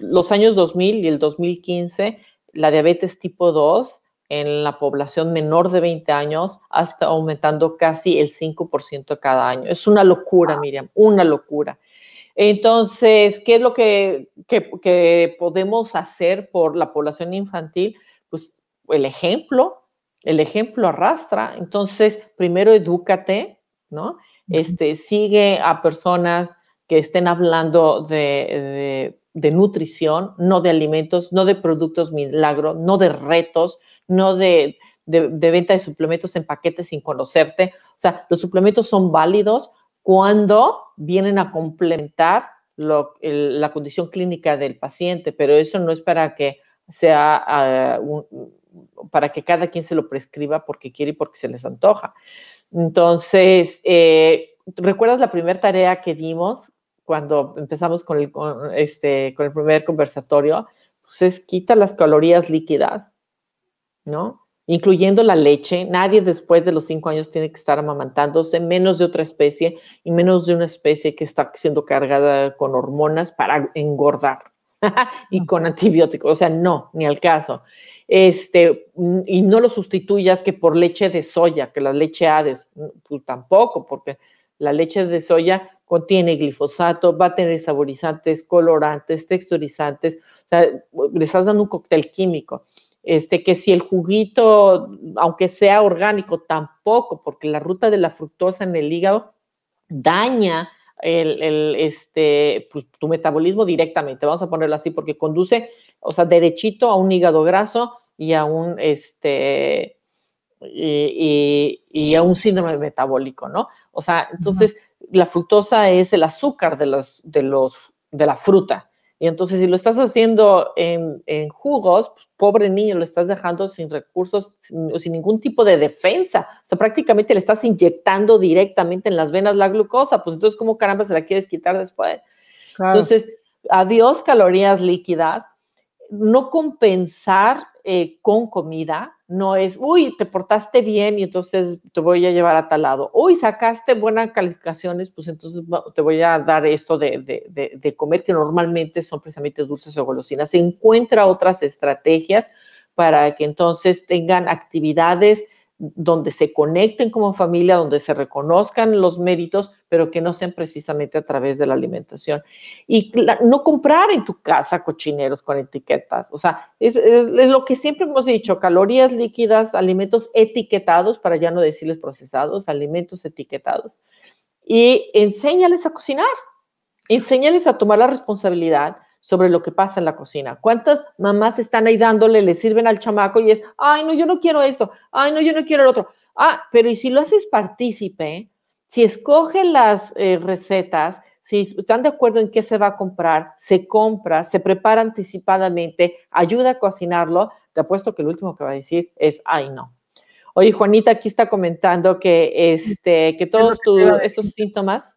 los años 2000 y el 2015, la diabetes tipo 2 en la población menor de 20 años estado aumentando casi el 5% cada año. Es una locura, Miriam, una locura. Entonces, ¿qué es lo que, que podemos hacer por la población infantil? Pues el ejemplo, el ejemplo arrastra, entonces primero edúcate, ¿no? Este, sigue a personas que estén hablando de, nutrición, no de alimentos, no de productos milagros, no de retos, no de, venta de suplementos en paquetes sin conocerte. O sea, los suplementos son válidos cuando vienen a complementar la condición clínica del paciente, pero eso no es para que sea ah, un, para que cada quien se lo prescriba porque quiere y porque se les antoja. Entonces, eh, ¿recuerdas la primera tarea que dimos cuando empezamos con el, este, con el primer conversatorio? Pues es quita las calorías líquidas, ¿no? Incluyendo la leche. Nadie después de los cinco años tiene que estar amamantándose, menos de otra especie y menos de una especie que está siendo cargada con hormonas para engordar. y con antibióticos, o sea, no, ni al caso. Este, mm, y no lo sustituyas que por leche de soya, que la leche Hades, mm, pues tampoco, porque la leche de soya contiene glifosato, va a tener saborizantes, colorantes, texturizantes, o sea, le estás dando un cóctel químico. Este, que si el juguito, aunque sea orgánico, tampoco, porque la ruta de la fructosa en el hígado daña el, este, pues, tu metabolismo directamente, vamos a ponerlo así, porque conduce, o sea, derechito a un hígado graso y a un, este, y, a un síndrome metabólico, ¿no? O sea, entonces, la fructosa es el azúcar de, las de, los, de la fruta, y entonces si lo estás haciendo en, jugos, pues, pobre niño, lo estás dejando sin recursos, o sin ningún tipo de defensa. O sea, prácticamente le estás inyectando directamente en las venas la glucosa, pues entonces, ¿cómo caramba se la quieres quitar después? Entonces, adiós calorías líquidas, no compensar eh, con comida, no es, uy, te portaste bien y entonces te voy a llevar a tal lado. Uy, sacaste buenas calificaciones, pues entonces te voy a dar esto de, de, de, de comer, que normalmente son precisamente dulces o golosinas. Se encuentra otras estrategias para que entonces tengan actividades donde se conecten como familia, donde se reconozcan los méritos, pero que no sean precisamente a través de la alimentación. Y no comprar en tu casa cochineros con etiquetas. O sea, es, lo que siempre hemos dicho, calorías líquidas, alimentos etiquetados, para ya no decirles procesados, alimentos etiquetados. Y enséñales a cocinar, enséñales a tomar la responsabilidad sobre lo que pasa en la cocina. ¿Cuántas mamás están ahí dándole, le sirven al chamaco y es, ay, no, yo no quiero esto, ay, no, yo no quiero el otro? Ah, pero ¿y si lo haces partícipe? Si escoge las eh, recetas, si están de acuerdo en qué se va a comprar, se compra, se prepara anticipadamente, ayuda a cocinarlo, te apuesto que el último que va a decir es, ay, no. Oye, Juanita aquí está comentando que, este, que todos tus, esos síntomas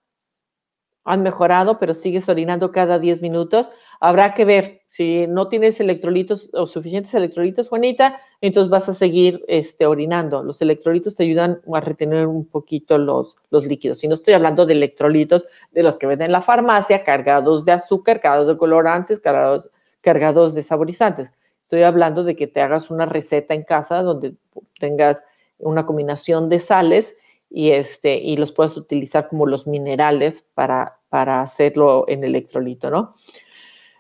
han mejorado, pero sigues orinando cada 10 minutos. Habrá que ver si no tienes electrolitos o suficientes electrolitos, Juanita, entonces vas a seguir este, orinando. Los electrolitos te ayudan a retener un poquito los, líquidos. Y no estoy hablando de electrolitos de los que venden en la farmacia, cargados de azúcar, cargados de colorantes, cargados, cargados de saborizantes. Estoy hablando de que te hagas una receta en casa donde tengas una combinación de sales y, este, y los puedes utilizar como los minerales para, para hacerlo en electrolito, ¿no?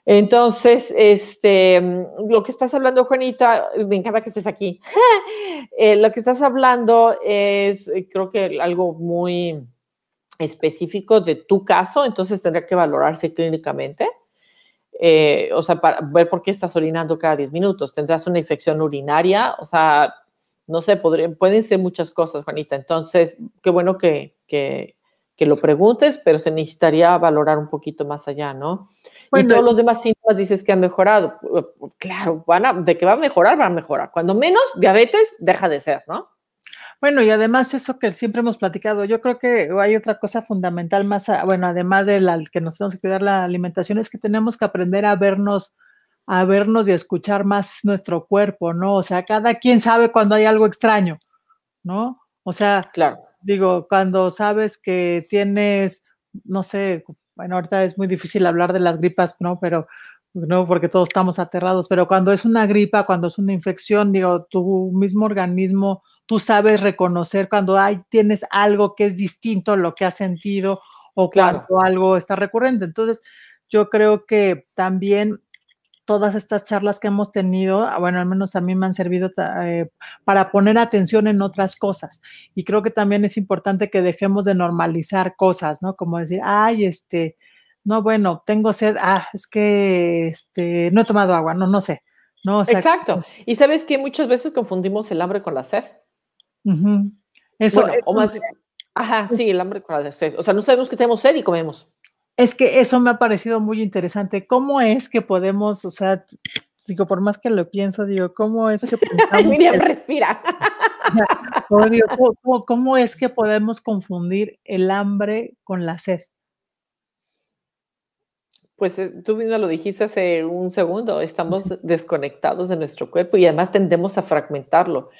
Entonces, este, mm, lo que estás hablando, Juanita, me encanta que estés aquí. Eh, lo que estás hablando es, eh, creo que algo muy específico de tu caso, entonces tendrá que valorarse clínicamente. Eh, o sea, para ver por qué estás orinando cada 10 minutos. Tendrás una infección urinaria, o sea, no sé, pueden ser muchas cosas, Juanita. Entonces, qué bueno que, que, que, lo preguntes, pero se necesitaría valorar un poquito más allá, ¿no? y todos los demás síntomas dices que han mejorado. Claro, van de que va a mejorar, va a mejorar. Cuando menos diabetes, deja de ser, ¿no? Bueno, y además eso que siempre hemos platicado, yo creo que hay otra cosa fundamental más, bueno, además de la que nos tenemos que cuidar la alimentación, es que tenemos que aprender a vernos a vernos y escuchar más nuestro cuerpo, ¿no? O sea, cada quien sabe cuando hay algo extraño, ¿no? O sea, claro. digo, cuando sabes que tienes, no sé, bueno, ahorita es muy difícil hablar de las gripas, ¿no? Pero, no, porque todos estamos aterrados, pero cuando es una gripa, cuando es una infección, digo, tu mismo organismo, tú sabes reconocer cuando hay, tienes algo que es distinto a lo que has sentido o claro. cuando algo está recurrente. Entonces, yo creo que también todas estas charlas que hemos tenido, ah, bueno, al menos a mí me han servido eh, para poner atención en otras cosas. Y creo que también es importante que dejemos de normalizar cosas, ¿no? Como decir, ay, este, no, bueno, tengo sed, ah, es que este, no he tomado agua, no, no sé. No, Exacto. Y sabes que muchas veces confundimos el hambre con la sed. Eso. o más, ajá, sí, el hambre con la sed. O sea, no sabemos que tenemos sed y comemos. Es que eso me ha parecido muy interesante. ¿Cómo es que podemos, o sea, digo, por más que lo pienso, digo, ¿cómo es que respira. ¿cómo, es que podemos confundir el hambre con la sed? Pues eh, tú mismo lo dijiste hace un segundo, estamos desconectados de nuestro cuerpo y además tendemos a fragmentarlo.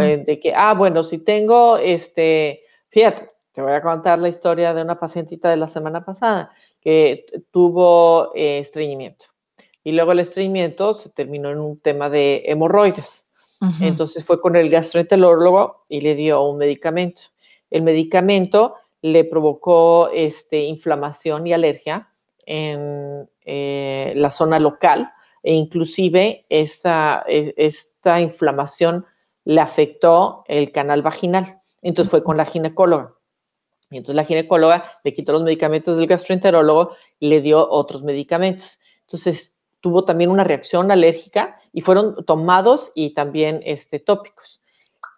Eh, de que, ah, bueno, si tengo, este, fíjate, te voy a contar la historia de una pacientita de la semana pasada que tuvo eh, estreñimiento. Y luego el estreñimiento se terminó en un tema de hemorroides. Entonces fue con el gastroenterólogo y le dio un medicamento. El medicamento le provocó este, inflamación y alergia en eh, la zona local e inclusive e-, esta inflamación le afectó el canal vaginal. Entonces fue con la ginecóloga entonces la ginecóloga le quitó los medicamentos del gastroenterólogo y le dio otros medicamentos. Entonces tuvo también una reacción alérgica y fueron tomados y también este, tópicos.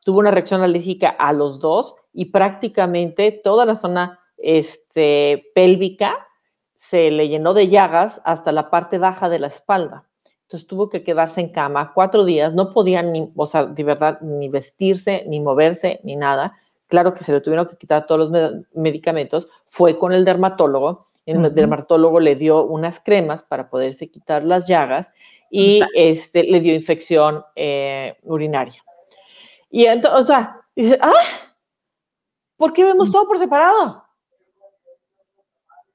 Tuvo una reacción alérgica a los dos y prácticamente toda la zona este, pélvica se le llenó de llagas hasta la parte baja de la espalda. Entonces tuvo que quedarse en cama cuatro días, no podía ni, o sea, de verdad, ni vestirse, ni moverse, ni nada claro que se le tuvieron que quitar todos los medicamentos, fue con el dermatólogo, el dermatólogo le dio unas cremas para poderse quitar las llagas y este, le dio infección eh, urinaria. Y entonces, o sea, dice, ¡ah! ¿Por qué vemos todo por separado?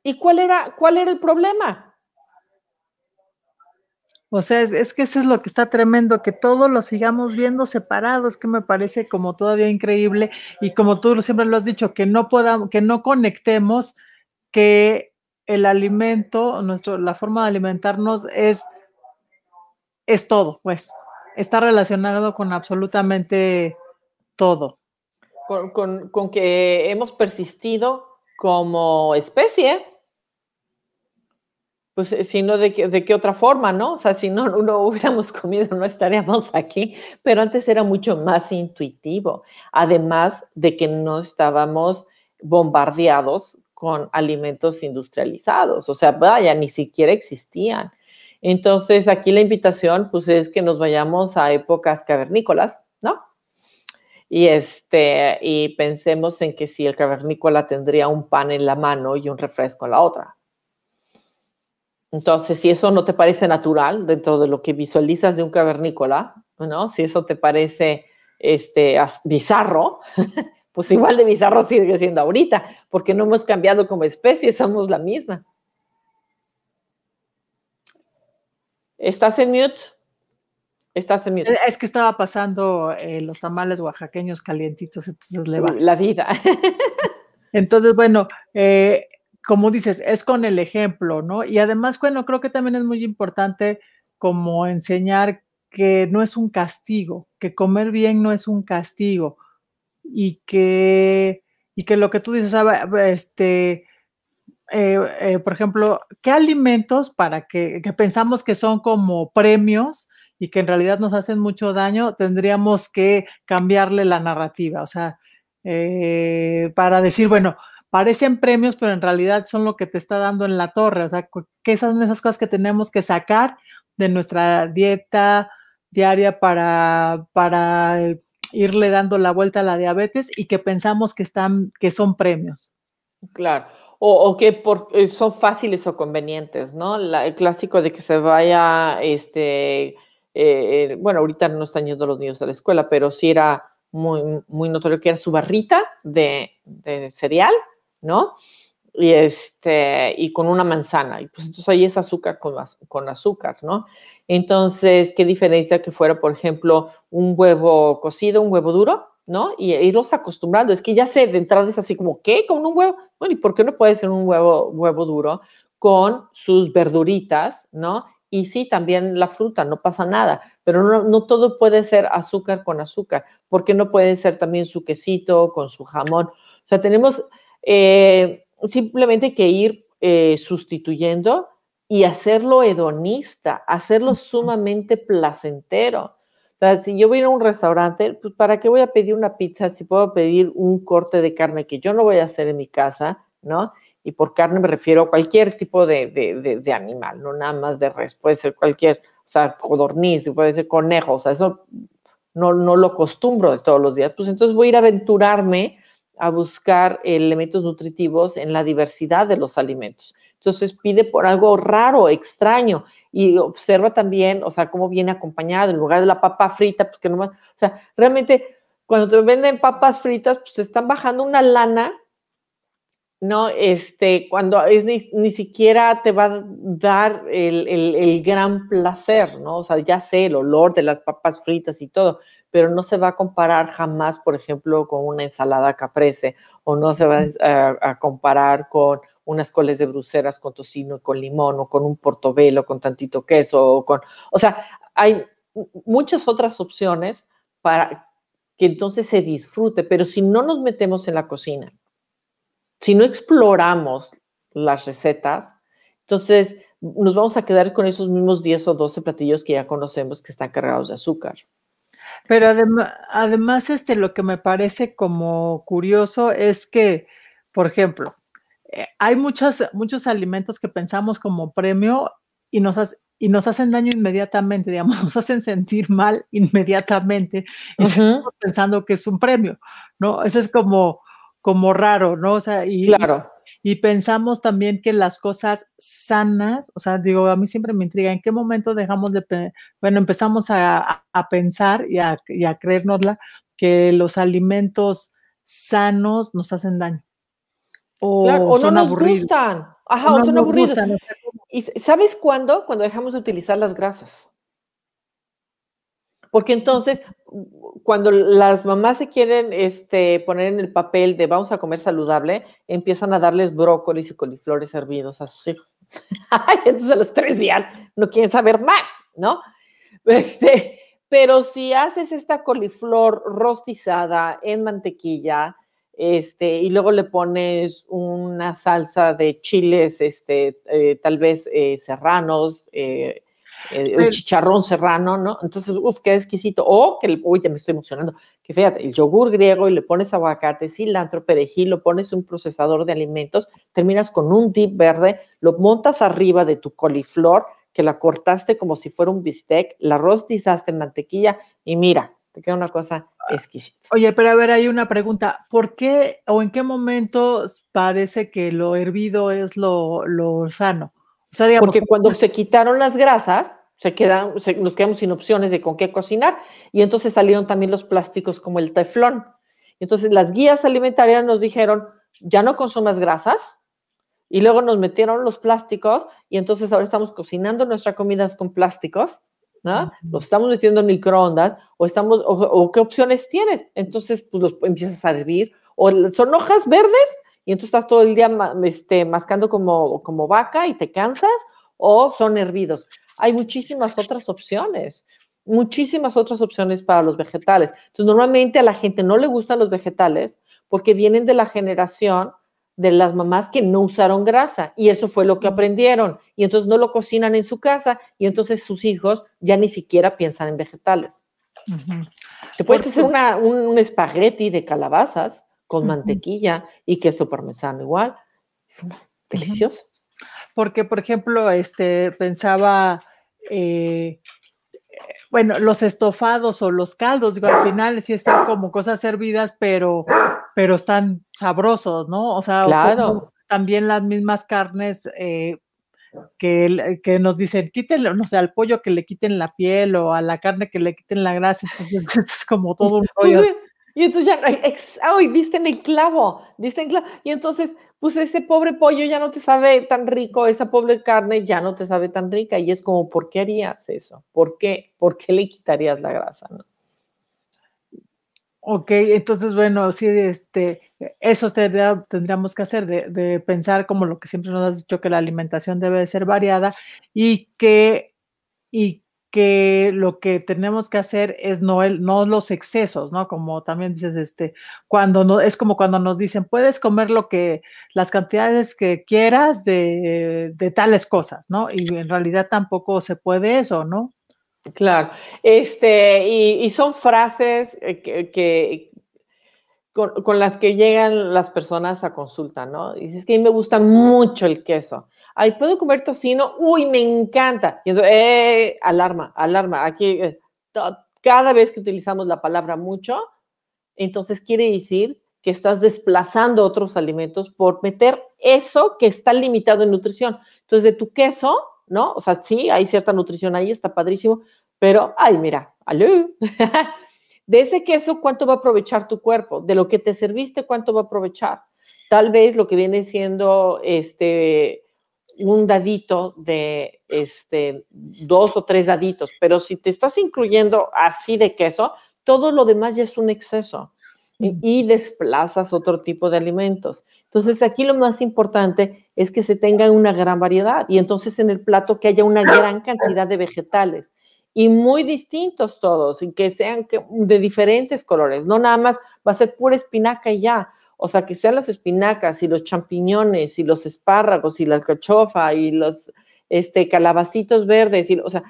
¿Y cuál era, cuál era el problema? O sea, es, que eso es lo que está tremendo, que todos lo sigamos viendo separados, que me parece como todavía increíble y como tú siempre lo has dicho, que no podamos, que no conectemos que el alimento, nuestro, la forma de alimentarnos es, es todo, pues, está relacionado con absolutamente todo. Con, con, con que hemos persistido como especie pues eh, sino de, de qué otra forma, ¿no? O sea, si no, no hubiéramos comido, no estaríamos aquí, pero antes era mucho más intuitivo, además de que no estábamos bombardeados con alimentos industrializados, o sea, vaya, ni siquiera existían. Entonces, aquí la invitación, pues, es que nos vayamos a épocas cavernícolas, ¿no? Y, este, y pensemos en que si el cavernícola tendría un pan en la mano y un refresco en la otra, entonces, si eso no te parece natural dentro de lo que visualizas de un cavernícola, Si eso te parece este, bizarro, pues igual de bizarro sigue siendo ahorita, porque no hemos cambiado como especie, somos la misma. ¿Estás en mute? Estás en mute. Eh, es que estaba pasando eh, los tamales oaxaqueños calientitos, entonces le va. Uh, la vida. entonces, bueno, eh, como dices, es con el ejemplo, ¿no? Y además, bueno, creo que también es muy importante como enseñar que no es un castigo, que comer bien no es un castigo y que, y que lo que tú dices, ah, este, eh, eh, por ejemplo, ¿qué alimentos para que, pensamos que son como premios y que en realidad nos hacen mucho daño, tendríamos que cambiarle la narrativa? O sea, eh, para decir, bueno, parecen premios, pero en realidad son lo que te está dando en la torre. O sea, ¿qué son esas cosas que tenemos que sacar de nuestra dieta diaria para, para eh, irle dando la vuelta a la diabetes y que pensamos que, están, que son premios? Claro. O, que por, eh, son fáciles o convenientes, ¿no? el clásico de que se vaya, este, eh, bueno, ahorita no están yendo los niños a la escuela, pero sí era muy, muy notorio que era su barrita de cereal ¿no? Y, este, y con una manzana. Y pues entonces ahí es azúcar con, con azúcar, ¿no? Entonces, ¿qué diferencia que fuera, por ejemplo, un huevo cocido, un huevo duro? ¿no? Y e irlos acostumbrando. Es que ya sé, de entrada es así como, ¿qué? ¿Con un huevo? Bueno, ¿y por qué no puede ser un huevo, huevo duro con sus verduritas, ¿no? Y sí, también la fruta, no pasa nada, pero no, no todo puede ser azúcar con azúcar, porque no puede ser también su quesito con su jamón. O sea, tenemos eh, simplemente que ir eh, sustituyendo y hacerlo hedonista, hacerlo sumamente placentero. O sea, si yo voy a un restaurante, pues, ¿para qué voy a pedir una pizza si puedo pedir un corte de carne que yo no voy a hacer en mi casa, ¿no? Y por carne me refiero a cualquier tipo de, animal, no nada más de res, puede ser cualquier, o sea, codorniz, puede ser conejo, o sea, eso no, no lo acostumbro de todos los días. Pues entonces voy a ir a aventurarme a buscar elementos nutritivos en la diversidad de los alimentos. Entonces pide por algo raro, extraño, y observa también, o sea, cómo viene acompañado, en lugar de la papa frita, pues que más. o sea, realmente cuando te venden papas fritas, pues están bajando una lana ¿no? Este, cuando es ni, siquiera te va a dar el, gran placer, ¿no? O sea, ya sé el olor de las papas fritas y todo, pero no se va a comparar jamás, por ejemplo, con una ensalada caprese o no se va a, comparar con unas coles de bruceras con tocino y con limón o con un portobelo con tantito queso o con, o sea, hay muchas otras opciones para que entonces se disfrute, pero si no nos metemos en la cocina si no exploramos las recetas, entonces nos vamos a quedar con esos mismos 10 o 12 platillos que ya conocemos que están cargados de azúcar. Pero además, este, lo que me parece como curioso es que, por ejemplo, eh, hay muchas, muchos alimentos que pensamos como premio y nos, y nos hacen daño inmediatamente, digamos, nos hacen sentir mal inmediatamente pensando que es un premio, ¿no? Eso es como, como raro, ¿no? O sea, y, claro. y, pensamos también que las cosas sanas, o sea, digo, a mí siempre me intriga, ¿en qué momento dejamos de, bueno, empezamos a, pensar y a, y creérnosla que los alimentos sanos nos hacen daño? O, no nos gustan. Ajá, o, son aburridos. ¿Y sabes cuándo? Cuando dejamos de utilizar las grasas. Porque entonces, cuando las mamás se quieren este, poner en el papel de vamos a comer saludable, empiezan a darles brócolis y coliflores hervidos a sus hijos. entonces a los tres días no quieren saber más, ¿no? Este, pero si haces esta coliflor rostizada en mantequilla, este, y luego le pones una salsa de chiles, este, eh, tal vez eh, serranos, eh, el eh, chicharrón serrano, ¿no? Entonces, uff, qué exquisito. O que, uy, ya me estoy emocionando, que fíjate, el yogur griego y le pones aguacate, cilantro, perejil, lo pones en un procesador de alimentos, terminas con un dip verde, lo montas arriba de tu coliflor, que la cortaste como si fuera un bistec, la rostizaste en mantequilla y mira, te queda una cosa exquisita. Oye, pero a ver, hay una pregunta. ¿Por qué o en qué momento parece que lo hervido es lo, lo sano? Porque cuando se quitaron las grasas, se quedan, nos quedamos sin opciones de con qué cocinar. Y entonces salieron también los plásticos como el teflón. Entonces las guías alimentarias nos dijeron, ya no consumas grasas. Y luego nos metieron los plásticos y entonces ahora estamos cocinando nuestras comidas con plásticos. ¿no? estamos metiendo microondas o estamos, o, qué opciones tienes. Entonces, pues los empiezas a hervir. O son hojas verdes, y entonces estás todo el día este, mascando como, como vaca y te cansas o son hervidos. Hay muchísimas otras opciones, muchísimas otras opciones para los vegetales. Entonces, normalmente a la gente no le gustan los vegetales porque vienen de la generación de las mamás que no usaron grasa y eso fue lo que aprendieron y entonces no lo cocinan en su casa y entonces sus hijos ya ni siquiera piensan en vegetales. Te puedes hacer una, un espagueti de calabazas con mantequilla y queso parmesano igual. Delicioso. Porque, por ejemplo, este, pensaba, eh, bueno, los estofados o los caldos, al final sí están como cosas servidas, pero, pero están sabrosos, ¿no? O sea, también las mismas carnes eh, que, nos dicen, quítenle, no sé, al pollo que le quiten la piel o a la carne que le quiten la grasa, entonces es como todo un pues rollo. Y entonces ya, ay, diste en el clavo, diste en clavo. Y entonces, pues ese pobre pollo ya no te sabe tan rico, esa pobre carne ya no te sabe tan rica. Y es como, ¿por qué harías eso? ¿Por qué? ¿Por qué le quitarías la grasa? ¿no? Ok, entonces, bueno, sí, este, eso tendríamos que hacer, de, pensar como lo que siempre nos has dicho, que la alimentación debe de ser variada y que, y que lo que tenemos que hacer es no, el, no los excesos, ¿no? Como también dices, este, cuando no, es como cuando nos dicen, puedes comer lo que, las cantidades que quieras de, tales cosas, ¿no? Y en realidad tampoco se puede eso, ¿no? Claro, este, y, son frases eh, que, con, las que llegan las personas a consulta, ¿no? Dices que a mí me gusta mucho el queso ay, ¿puedo comer tocino? Uy, me encanta. entonces, eh, alarma, alarma. Aquí, eh, cada vez que utilizamos la palabra mucho, entonces quiere decir que estás desplazando otros alimentos por meter eso que está limitado en nutrición. Entonces, de tu queso, ¿no? O sea, sí, hay cierta nutrición ahí, está padrísimo, pero, ay, mira, aló. De ese queso, ¿cuánto va a aprovechar tu cuerpo? De lo que te serviste, ¿cuánto va a aprovechar? Tal vez lo que viene siendo este un dadito de este, dos o tres daditos, pero si te estás incluyendo así de queso, todo lo demás ya es un exceso y, mm. y desplazas otro tipo de alimentos. Entonces aquí lo más importante es que se tenga una gran variedad y entonces en el plato que haya una gran cantidad de vegetales y muy distintos todos y que sean de diferentes colores, no nada más va a ser pura espinaca y ya, o sea, que sean las espinacas y los champiñones y los espárragos y la alcachofa y los este, calabacitos verdes, y, o sea,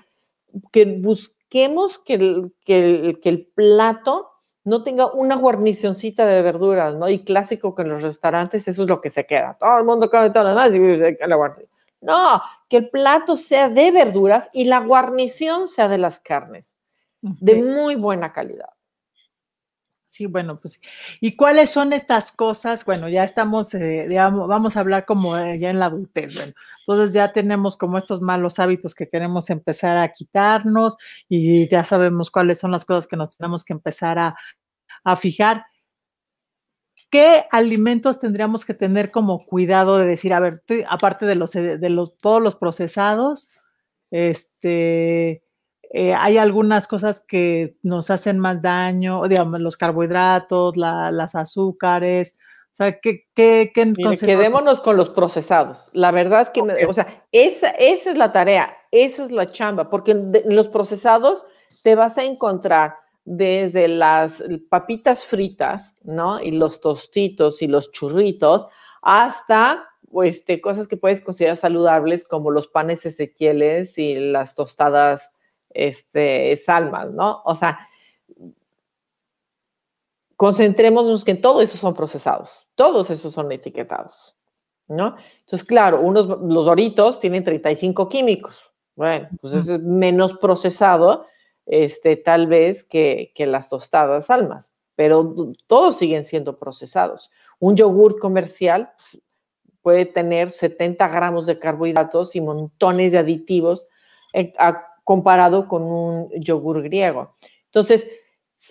que busquemos que el, que, el, plato no tenga una guarnicioncita de verduras, ¿no? Y clásico que en los restaurantes eso es lo que se queda. Todo el mundo come todo lo demás y la guarnición. No, que el plato sea de verduras y la guarnición sea de las carnes, de muy buena calidad. Sí, bueno, pues. ¿Y cuáles son estas cosas? Bueno, ya estamos, digamos, eh, vamos a hablar como eh, ya en la adultez, bueno. Entonces ya tenemos como estos malos hábitos que queremos empezar a quitarnos y ya sabemos cuáles son las cosas que nos tenemos que empezar a, fijar. ¿Qué alimentos tendríamos que tener como cuidado de decir, a ver, aparte de los eh, de los todos los procesados, este eh, hay algunas cosas que nos hacen más daño, digamos, los carbohidratos, las azúcares. O sea, ¿qué, qué, Quedémonos con los procesados. La verdad es que, o sea, esa, es la tarea, esa es la chamba, porque en los procesados te vas a encontrar desde las papitas fritas, ¿no? Y los tostitos y los churritos, hasta este, cosas que puedes considerar saludables como los panes ezequieles y las tostadas este, salmas, ¿no? O sea, concentrémonos que todos esos eso son procesados, todos esos son etiquetados, ¿no? Entonces, claro, unos, los oritos tienen 35 químicos, bueno, pues es menos procesado, este, tal vez que, las tostadas salmas, pero todos siguen siendo procesados. Un yogur comercial pues, puede tener 70 gramos de carbohidratos y montones de aditivos comparado con un yogur griego. Entonces,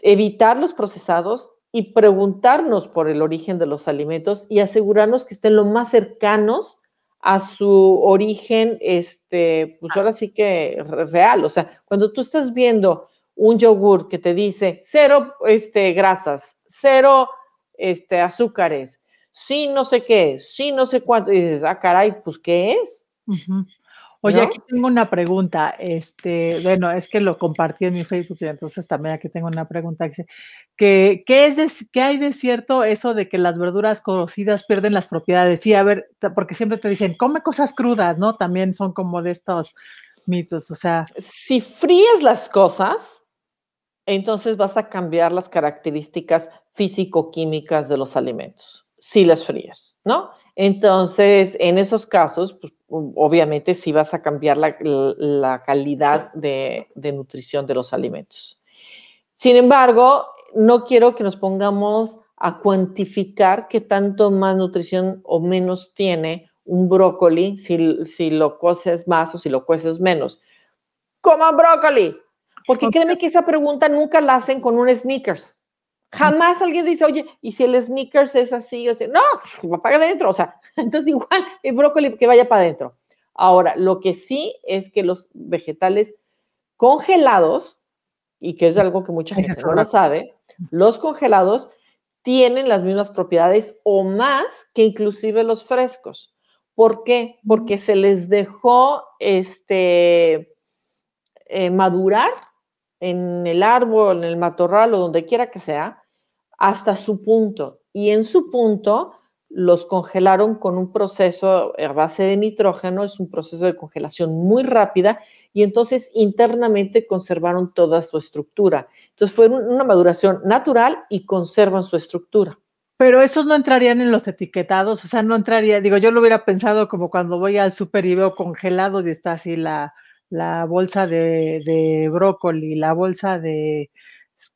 evitar los procesados y preguntarnos por el origen de los alimentos y asegurarnos que estén lo más cercanos a su origen, este, pues ahora sí que real. O sea, cuando tú estás viendo un yogur que te dice cero este, grasas, cero este, azúcares, sí no sé qué, sí no sé cuánto, y dices, ah, caray, pues ¿qué es? Oye, aquí tengo una pregunta. Este, bueno, es que lo compartí en mi Facebook y entonces también aquí tengo una pregunta que ¿qué, qué es que qué hay de cierto eso de que las verduras cocidas pierden las propiedades? Sí, a ver, porque siempre te dicen, come cosas crudas, ¿no? También son como de estos mitos, o sea. Si fríes las cosas, entonces vas a cambiar las características físico-químicas de los alimentos, si las fríes, ¿no? Entonces, en esos casos, pues, obviamente sí vas a cambiar la, calidad de, nutrición de los alimentos. Sin embargo, no quiero que nos pongamos a cuantificar qué tanto más nutrición o menos tiene un brócoli si, lo coces más o si lo cueces menos. ¡Coma brócoli! Porque créeme que esa pregunta nunca la hacen con un sneakers. Jamás alguien dice, oye, ¿y si el sneakers es así? O sea, no, va pues, para adentro. O sea, entonces igual el brócoli que vaya para adentro. Ahora, lo que sí es que los vegetales congelados, y que es algo que mucha gente no sabe, los congelados tienen las mismas propiedades o más que inclusive los frescos. ¿Por qué? Porque se les dejó este, eh, madurar en el árbol, en el matorral o donde quiera que sea, hasta su punto. Y en su punto los congelaron con un proceso eh, a base de nitrógeno, es un proceso de congelación muy rápida y entonces internamente conservaron toda su estructura. Entonces fue una maduración natural y conservan su estructura. Pero esos no entrarían en los etiquetados, o sea, no entraría, digo, yo lo hubiera pensado como cuando voy al super y veo congelado y está así la, la bolsa de, de brócoli, la bolsa de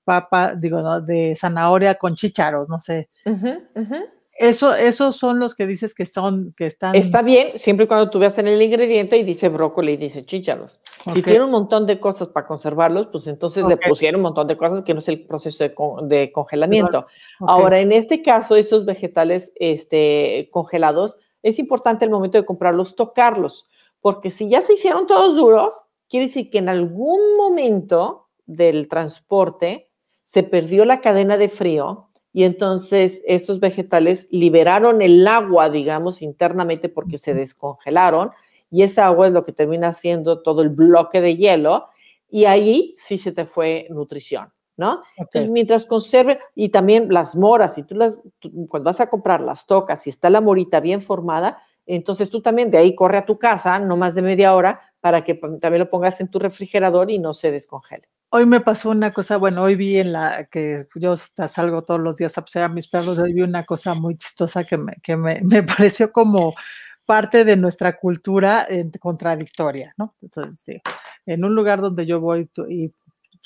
papa, digo, de zanahoria con chícharos, no sé. Eso, esos son los que dices que son, que están. Está bien, siempre y cuando tú veas en el ingrediente y dice brócoli y dice chícharos. Si tiene un montón de cosas para conservarlos, pues entonces le pusieron un montón de cosas que no es el proceso de, congelamiento. Ahora, en este caso, esos vegetales este, congelados, es importante el momento de comprarlos, tocarlos porque si ya se hicieron todos duros, quiere decir que en algún momento del transporte se perdió la cadena de frío y entonces estos vegetales liberaron el agua, digamos, internamente porque se descongelaron y esa agua es lo que termina haciendo todo el bloque de hielo y ahí sí se te fue nutrición, ¿no? Entonces, mientras conserve, y también las moras, si tú las, cuando vas a comprar las tocas, si está la morita bien formada, entonces tú también de ahí corre a tu casa, no más de media hora, para que también lo pongas en tu refrigerador y no se descongele. Hoy me pasó una cosa, bueno, hoy vi en la que yo salgo todos los días a pasear a mis perros, hoy vi una cosa muy chistosa que me, que me, pareció como parte de nuestra cultura contradictoria, ¿no? Entonces, en un lugar donde yo voy y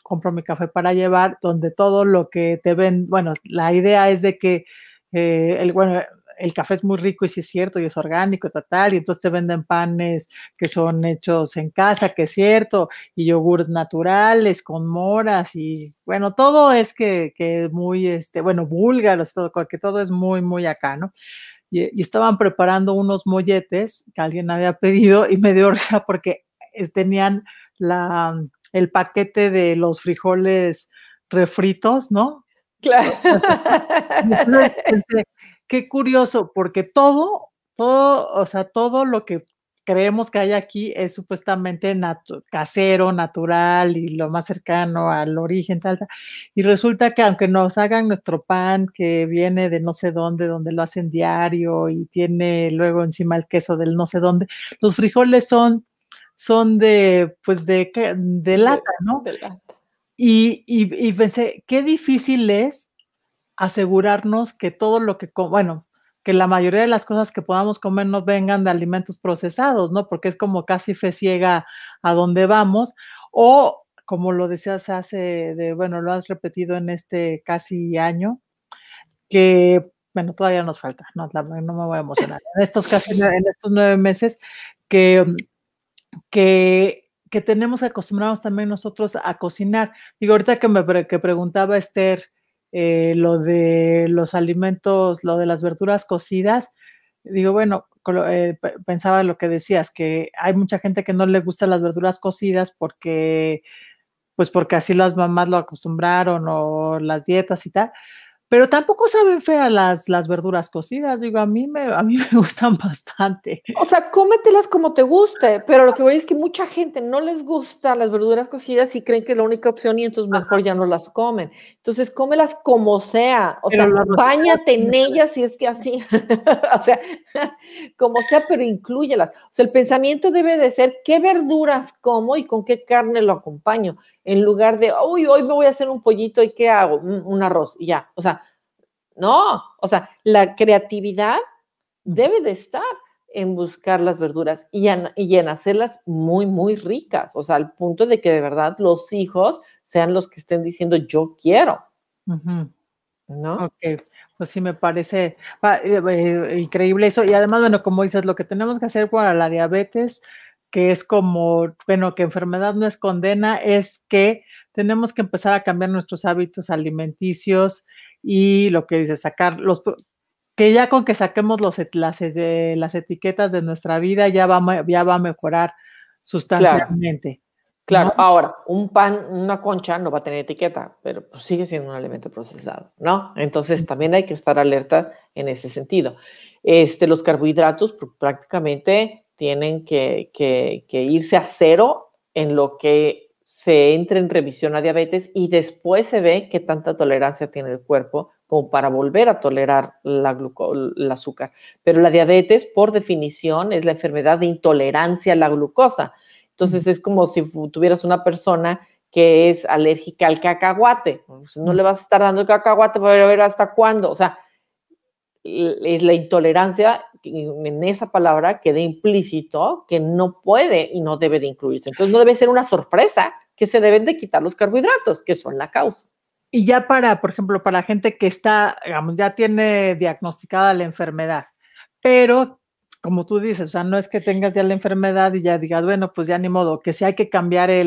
compro mi café para llevar, donde todo lo que te ven, bueno, la idea es de que eh, el, bueno, el café es muy rico y sí es cierto, y es orgánico, tal, tal, y entonces te venden panes que son hechos en casa, que es cierto, y yogures naturales con moras, y bueno, todo es que, que muy, este, bueno, búlgaros, todo, que todo es muy, muy acá, ¿no? Y, estaban preparando unos molletes que alguien había pedido y me dio risa porque eh, tenían la, el paquete de los frijoles refritos, ¿no? Claro. qué curioso, porque todo, todo, o sea, todo lo que creemos que hay aquí es supuestamente casero, natural y lo más cercano al origen, tal, Y resulta que aunque nos hagan nuestro pan que viene de no sé dónde, donde lo hacen diario y tiene luego encima el queso del no sé dónde, los frijoles son, son de, pues de, de lata, ¿no? De Y, y, y pensé, qué difícil es asegurarnos que todo lo que, bueno, que la mayoría de las cosas que podamos comer no vengan de alimentos procesados, ¿no? Porque es como casi fe ciega a dónde vamos. O, como lo decías hace, de, bueno, lo has repetido en este casi año, que, bueno, todavía nos falta, no, no me voy a emocionar, en estos casi, en estos nueve meses, que, que tenemos acostumbrados también nosotros a cocinar. Digo, ahorita que me que preguntaba Esther eh, lo de los alimentos, lo de las verduras cocidas, digo, bueno, eh, pensaba lo que decías, que hay mucha gente que no le gustan las verduras cocidas porque, pues porque así las mamás lo acostumbraron o las dietas y tal, pero tampoco saben fea las, las verduras cocidas, digo, a mí, me, a mí me gustan bastante. O sea, cómetelas como te guste, pero lo que voy a decir es que mucha gente no les gusta las verduras cocidas y creen que es la única opción y entonces mejor ya no las comen. Entonces, cómelas como sea, o sea, bañate en ellas si es que así, o sea, como sea, pero incluyelas. O sea, el pensamiento debe de ser qué verduras como y con qué carne lo acompaño en lugar de, uy, hoy me voy a hacer un pollito y qué hago, un arroz y ya. O sea, no, o sea, la creatividad debe de estar en buscar las verduras y en, y en, hacerlas muy, muy ricas, o sea, al punto de que de verdad los hijos sean los que estén diciendo yo quiero. ¿No? Ok, pues sí me parece eh, eh, increíble eso. Y además, bueno, como dices, lo que tenemos que hacer para la diabetes, que es como, bueno, que enfermedad no es condena, es que tenemos que empezar a cambiar nuestros hábitos alimenticios y lo que dice, sacar los, que ya con que saquemos los, las, eh, las etiquetas de nuestra vida ya va, ya va a mejorar sustancialmente. Claro, ahora, un pan, una concha no va a tener etiqueta, pero pues, sigue siendo un alimento procesado, ¿no? Entonces también hay que estar alerta en ese sentido. Este, los carbohidratos prácticamente tienen que, irse a cero en lo que se entra en revisión a diabetes y después se ve qué tanta tolerancia tiene el cuerpo como para volver a tolerar la el azúcar. Pero la diabetes, por definición, es la enfermedad de intolerancia a la glucosa. Entonces es como si tuvieras una persona que es alérgica al cacahuate. no le vas a estar dando el cacahuate para ver hasta cuándo. O sea, es la intolerancia en esa palabra que de implícito que no puede y no debe de incluirse. Entonces no debe ser una sorpresa que se deben de quitar los carbohidratos, que son la causa. Y ya para, por ejemplo, para la gente que está, digamos, ya tiene diagnosticada la enfermedad, pero como tú dices, o sea, no es que tengas ya la enfermedad y ya digas, bueno, pues ya ni modo, que si sí hay que cambiar eh,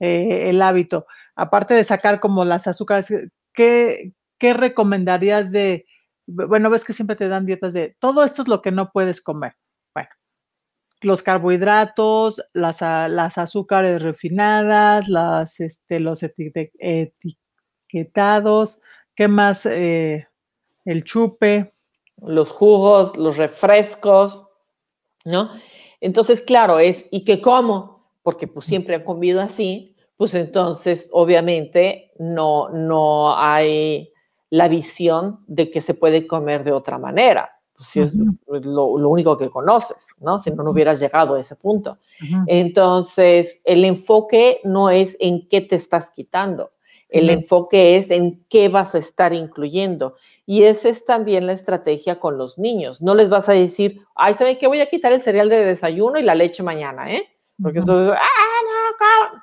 el, hábito. Aparte de sacar como las azúcares, ¿qué, qué recomendarías de, bueno, ves que siempre te dan dietas de todo esto es lo que no puedes comer. Bueno, los carbohidratos, las, azúcares refinadas, las, este, los etiquetados, ¿qué más? Eh, el chupe. Los jugos, los refrescos, ¿no? Entonces, claro, es, ¿y qué como? Porque pues mm. siempre han comido así, pues entonces, obviamente, no, no hay la visión de que se puede comer de otra manera, si es lo, único que conoces, ¿no? Si no, no hubieras llegado a ese punto. Entonces, el enfoque no es en qué te estás quitando, el enfoque es en qué vas a estar incluyendo. Y esa es también la estrategia con los niños. No les vas a decir, ay, ¿saben qué? Voy a quitar el cereal de desayuno y la leche mañana, ¿eh? Porque entonces, ah, no,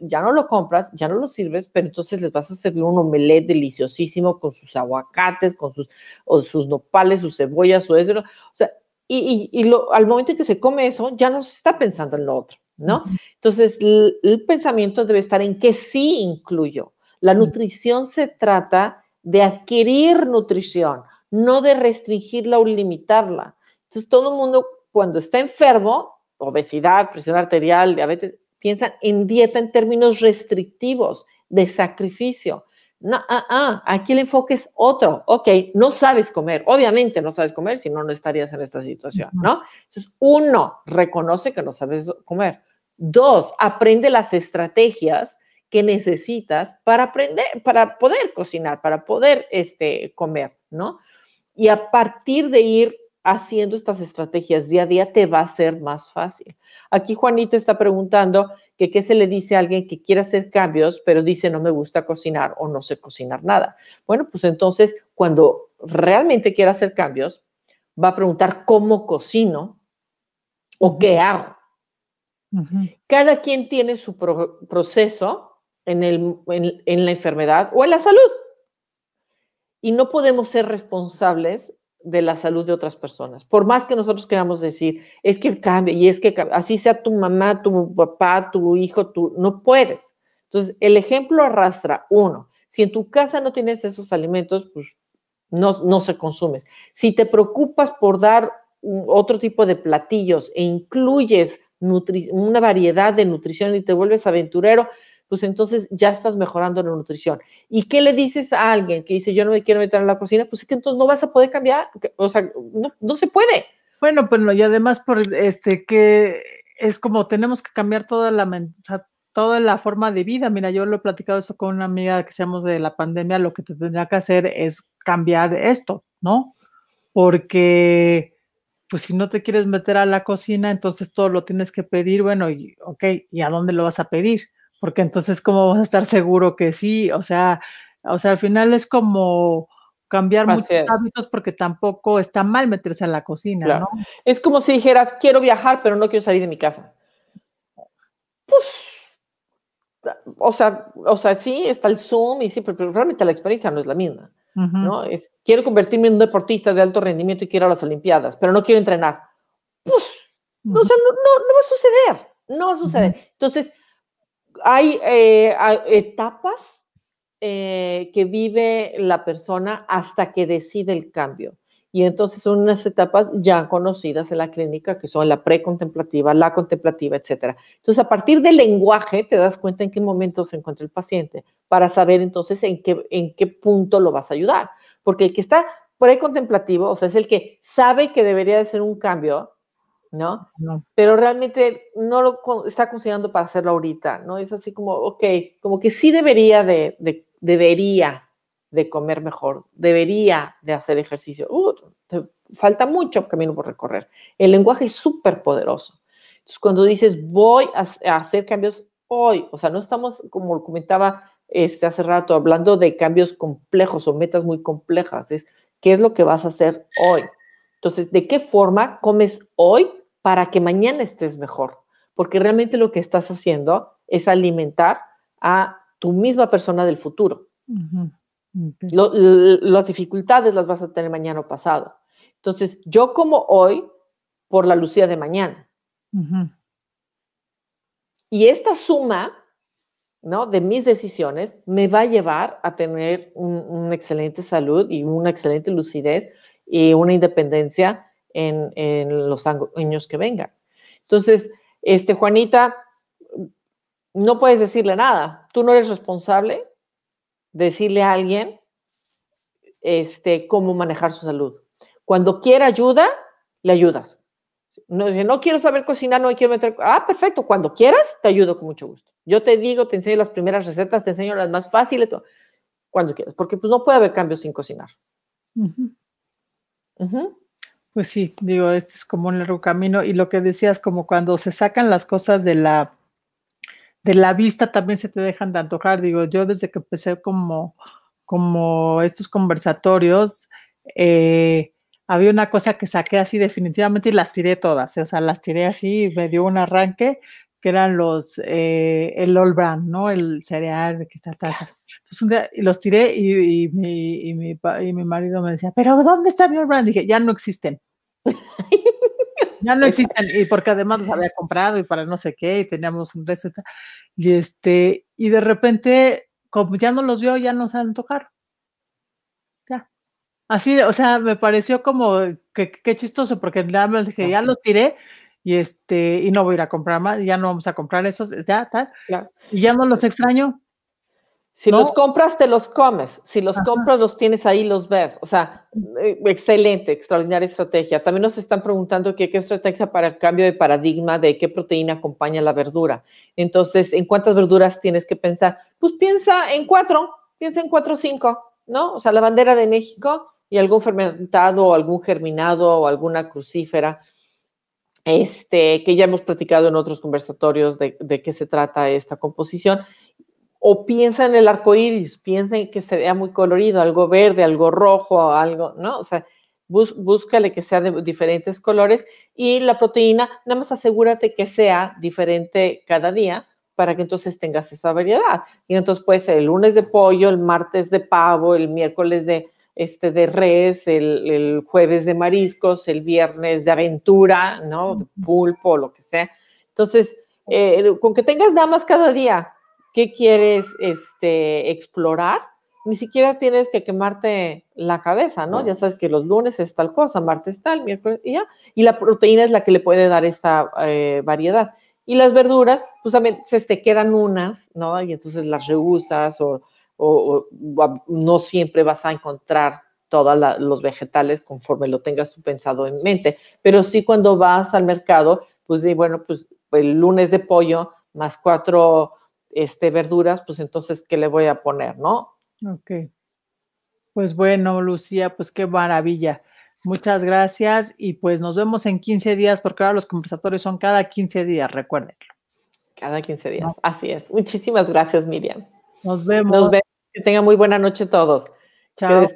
ya no lo compras, ya no lo sirves, pero entonces les vas a servir un omelette deliciosísimo con sus aguacates, con sus, sus nopales, sus cebollas, su eso. O sea, y, lo, al momento en que se come eso, ya no se está pensando en lo otro, ¿no? Entonces, el, el pensamiento debe estar en que sí incluyo. La nutrición se trata de adquirir nutrición, no de restringirla o limitarla. Entonces, todo el mundo cuando está enfermo, obesidad, presión arterial, diabetes, piensan en dieta en términos restrictivos, de sacrificio. Ah, ah, aquí el enfoque es otro. Ok, no sabes comer. Obviamente no sabes comer, si no, no estarías en esta situación, ¿no? Entonces, uno, reconoce que no sabes comer. Dos, aprende las estrategias que necesitas para aprender, para poder cocinar, para poder este, comer, ¿no? Y a partir de ir haciendo estas estrategias día a día te va a ser más fácil. Aquí Juanita está preguntando que qué se le dice a alguien que quiere hacer cambios, pero dice no me gusta cocinar o no sé cocinar nada. Bueno, pues entonces cuando realmente quiera hacer cambios, va a preguntar cómo cocino o qué hago. Cada quien tiene su proceso en, en la enfermedad o en la salud. Y no podemos ser responsables de la salud de otras personas. Por más que nosotros queramos decir, es que cambia y es que así sea tu mamá, tu papá, tu hijo, tú, no puedes. Entonces, el ejemplo arrastra uno. Si en tu casa no tienes esos alimentos, pues no, no se consumes. Si te preocupas por dar otro tipo de platillos e incluyes una variedad de nutrición y te vuelves aventurero, pues entonces ya estás mejorando la nutrición. ¿Y qué le dices a alguien que dice, yo no me quiero meter en la cocina? Pues es que entonces no vas a poder cambiar, o sea, no, se puede. Bueno, pero pues y además por este que es como tenemos que cambiar toda la toda la forma de vida. Mira, yo lo he platicado esto con una amiga que seamos de la pandemia, lo que te tendría que hacer es cambiar esto, ¿no? Porque pues si no te quieres meter a la cocina, entonces todo lo tienes que pedir, bueno, y ok, ¿y a dónde lo vas a pedir? porque entonces cómo vas a estar seguro que sí, o sea, o sea, al final es como cambiar muchos hábitos porque tampoco está mal meterse en la cocina, ¿no? Es como si dijeras, quiero viajar, pero no quiero salir de mi casa. Pues, o sea, o sea, sí, está el Zoom y sí, pero, realmente la experiencia no es la misma, ¿no? Es, quiero convertirme en un deportista de alto rendimiento y quiero a las Olimpiadas, pero no quiero entrenar. Pues, o sea, no, no, va a suceder, no va a suceder. Entonces, hay eh, etapas eh, que vive la persona hasta que decide el cambio. Y entonces son unas etapas ya conocidas en la clínica, que son la precontemplativa, la contemplativa, etc. Entonces, a partir del lenguaje, te das cuenta en qué momento se encuentra el paciente, para saber entonces en qué, en qué punto lo vas a ayudar. Porque el que está precontemplativo, o sea, es el que sabe que debería de ser un cambio, ¿no? Pero realmente no lo está considerando para hacerlo ahorita, ¿no? Es así como, ok, como que sí debería de, debería de comer mejor, debería de hacer ejercicio. Uh, falta mucho camino por recorrer. El lenguaje es súper poderoso. Entonces, cuando dices voy a hacer cambios hoy, o sea, no estamos, como comentaba este, hace rato, hablando de cambios complejos o metas muy complejas, es qué es lo que vas a hacer hoy. Entonces, ¿de qué forma comes hoy para que mañana estés mejor? Porque realmente lo que estás haciendo es alimentar a tu misma persona del futuro. las dificultades las vas a tener mañana o pasado. Entonces, yo como hoy por la lucía de mañana. Y esta suma ¿no? de mis decisiones me va a llevar a tener una excelente salud y una excelente lucidez y una independencia en, los años que vengan. Entonces, este, Juanita, no puedes decirle nada. Tú no eres responsable de decirle a alguien este, cómo manejar su salud. Cuando quiera ayuda, le ayudas. No, quiero saber cocinar, no quiero meter. Ah, perfecto. Cuando quieras, te ayudo con mucho gusto. Yo te digo, te enseño las primeras recetas, te enseño las más fáciles, cuando quieras, porque pues no puede haber cambios sin cocinar. Pues sí, digo, este es como un largo camino y lo que decías, como cuando se sacan las cosas de la, de la vista, también se te dejan de antojar. Digo, yo desde que empecé como, como estos conversatorios, eh, había una cosa que saqué así definitivamente y las tiré todas, eh, o sea, las tiré así y me dio un arranque que eran los, eh, el All Brand, ¿no? El cereal que está, entonces un día los tiré y, mi, y, mi, y mi, marido me decía, pero ¿dónde está mi brand? Dije, ya no existen. ya no existen, y porque además los había comprado y para no sé qué, y teníamos un resto y este, y de repente, como ya no los vio, ya no saben tocar. Ya. Así, o sea, me pareció como que, chistoso, porque nada dije, ya los tiré, y este, y no voy a ir a comprar más, ya no vamos a comprar esos, ya tal, y ya no los extraño. Si los compras, te los comes. Si los compras, los tienes ahí, los ves. O sea, eh, excelente, extraordinaria estrategia. También nos están preguntando qué, qué estrategia para el cambio de paradigma de qué proteína acompaña la verdura. Entonces, ¿en cuántas verduras tienes que pensar? Pues piensa en cuatro, piensa en cuatro o cinco, ¿no? O sea, la bandera de México y algún fermentado o algún germinado o alguna crucífera. Este, que ya hemos platicado en otros conversatorios de qué se trata esta composición o piensa en el arco iris, piensa en que se vea muy colorido, algo verde, algo rojo, algo, ¿no? O sea, búscale que sea de diferentes colores y la proteína, nada más asegúrate que sea diferente cada día para que entonces tengas esa variedad. Y entonces puede ser el lunes de pollo, el martes de pavo, el miércoles de, este, de res, el, jueves de mariscos, el viernes de aventura, ¿no? pulpo, lo que sea. Entonces, eh, con que tengas nada más cada día, qué quieres este, explorar, ni siquiera tienes que quemarte la cabeza, ¿no? Ya sabes que los lunes es tal cosa, martes tal, miércoles y ya. Y la proteína es la que le puede dar esta eh, variedad. Y las verduras, pues también se te quedan unas, ¿no? Y entonces las reusas o, o, no siempre vas a encontrar todos los vegetales conforme lo tengas tú pensado en mente. Pero sí cuando vas al mercado, pues y bueno, pues el lunes de pollo más cuatro este, verduras, pues entonces, ¿qué le voy a poner, no? Ok. Pues bueno, Lucía, pues qué maravilla. Muchas gracias y pues nos vemos en 15 días, porque ahora los conversatorios son cada 15 días, recuérdenlo. Cada 15 días, así es. Muchísimas gracias, Miriam. Nos vemos. Nos vemos. Que tengan muy buena noche todos. Chao.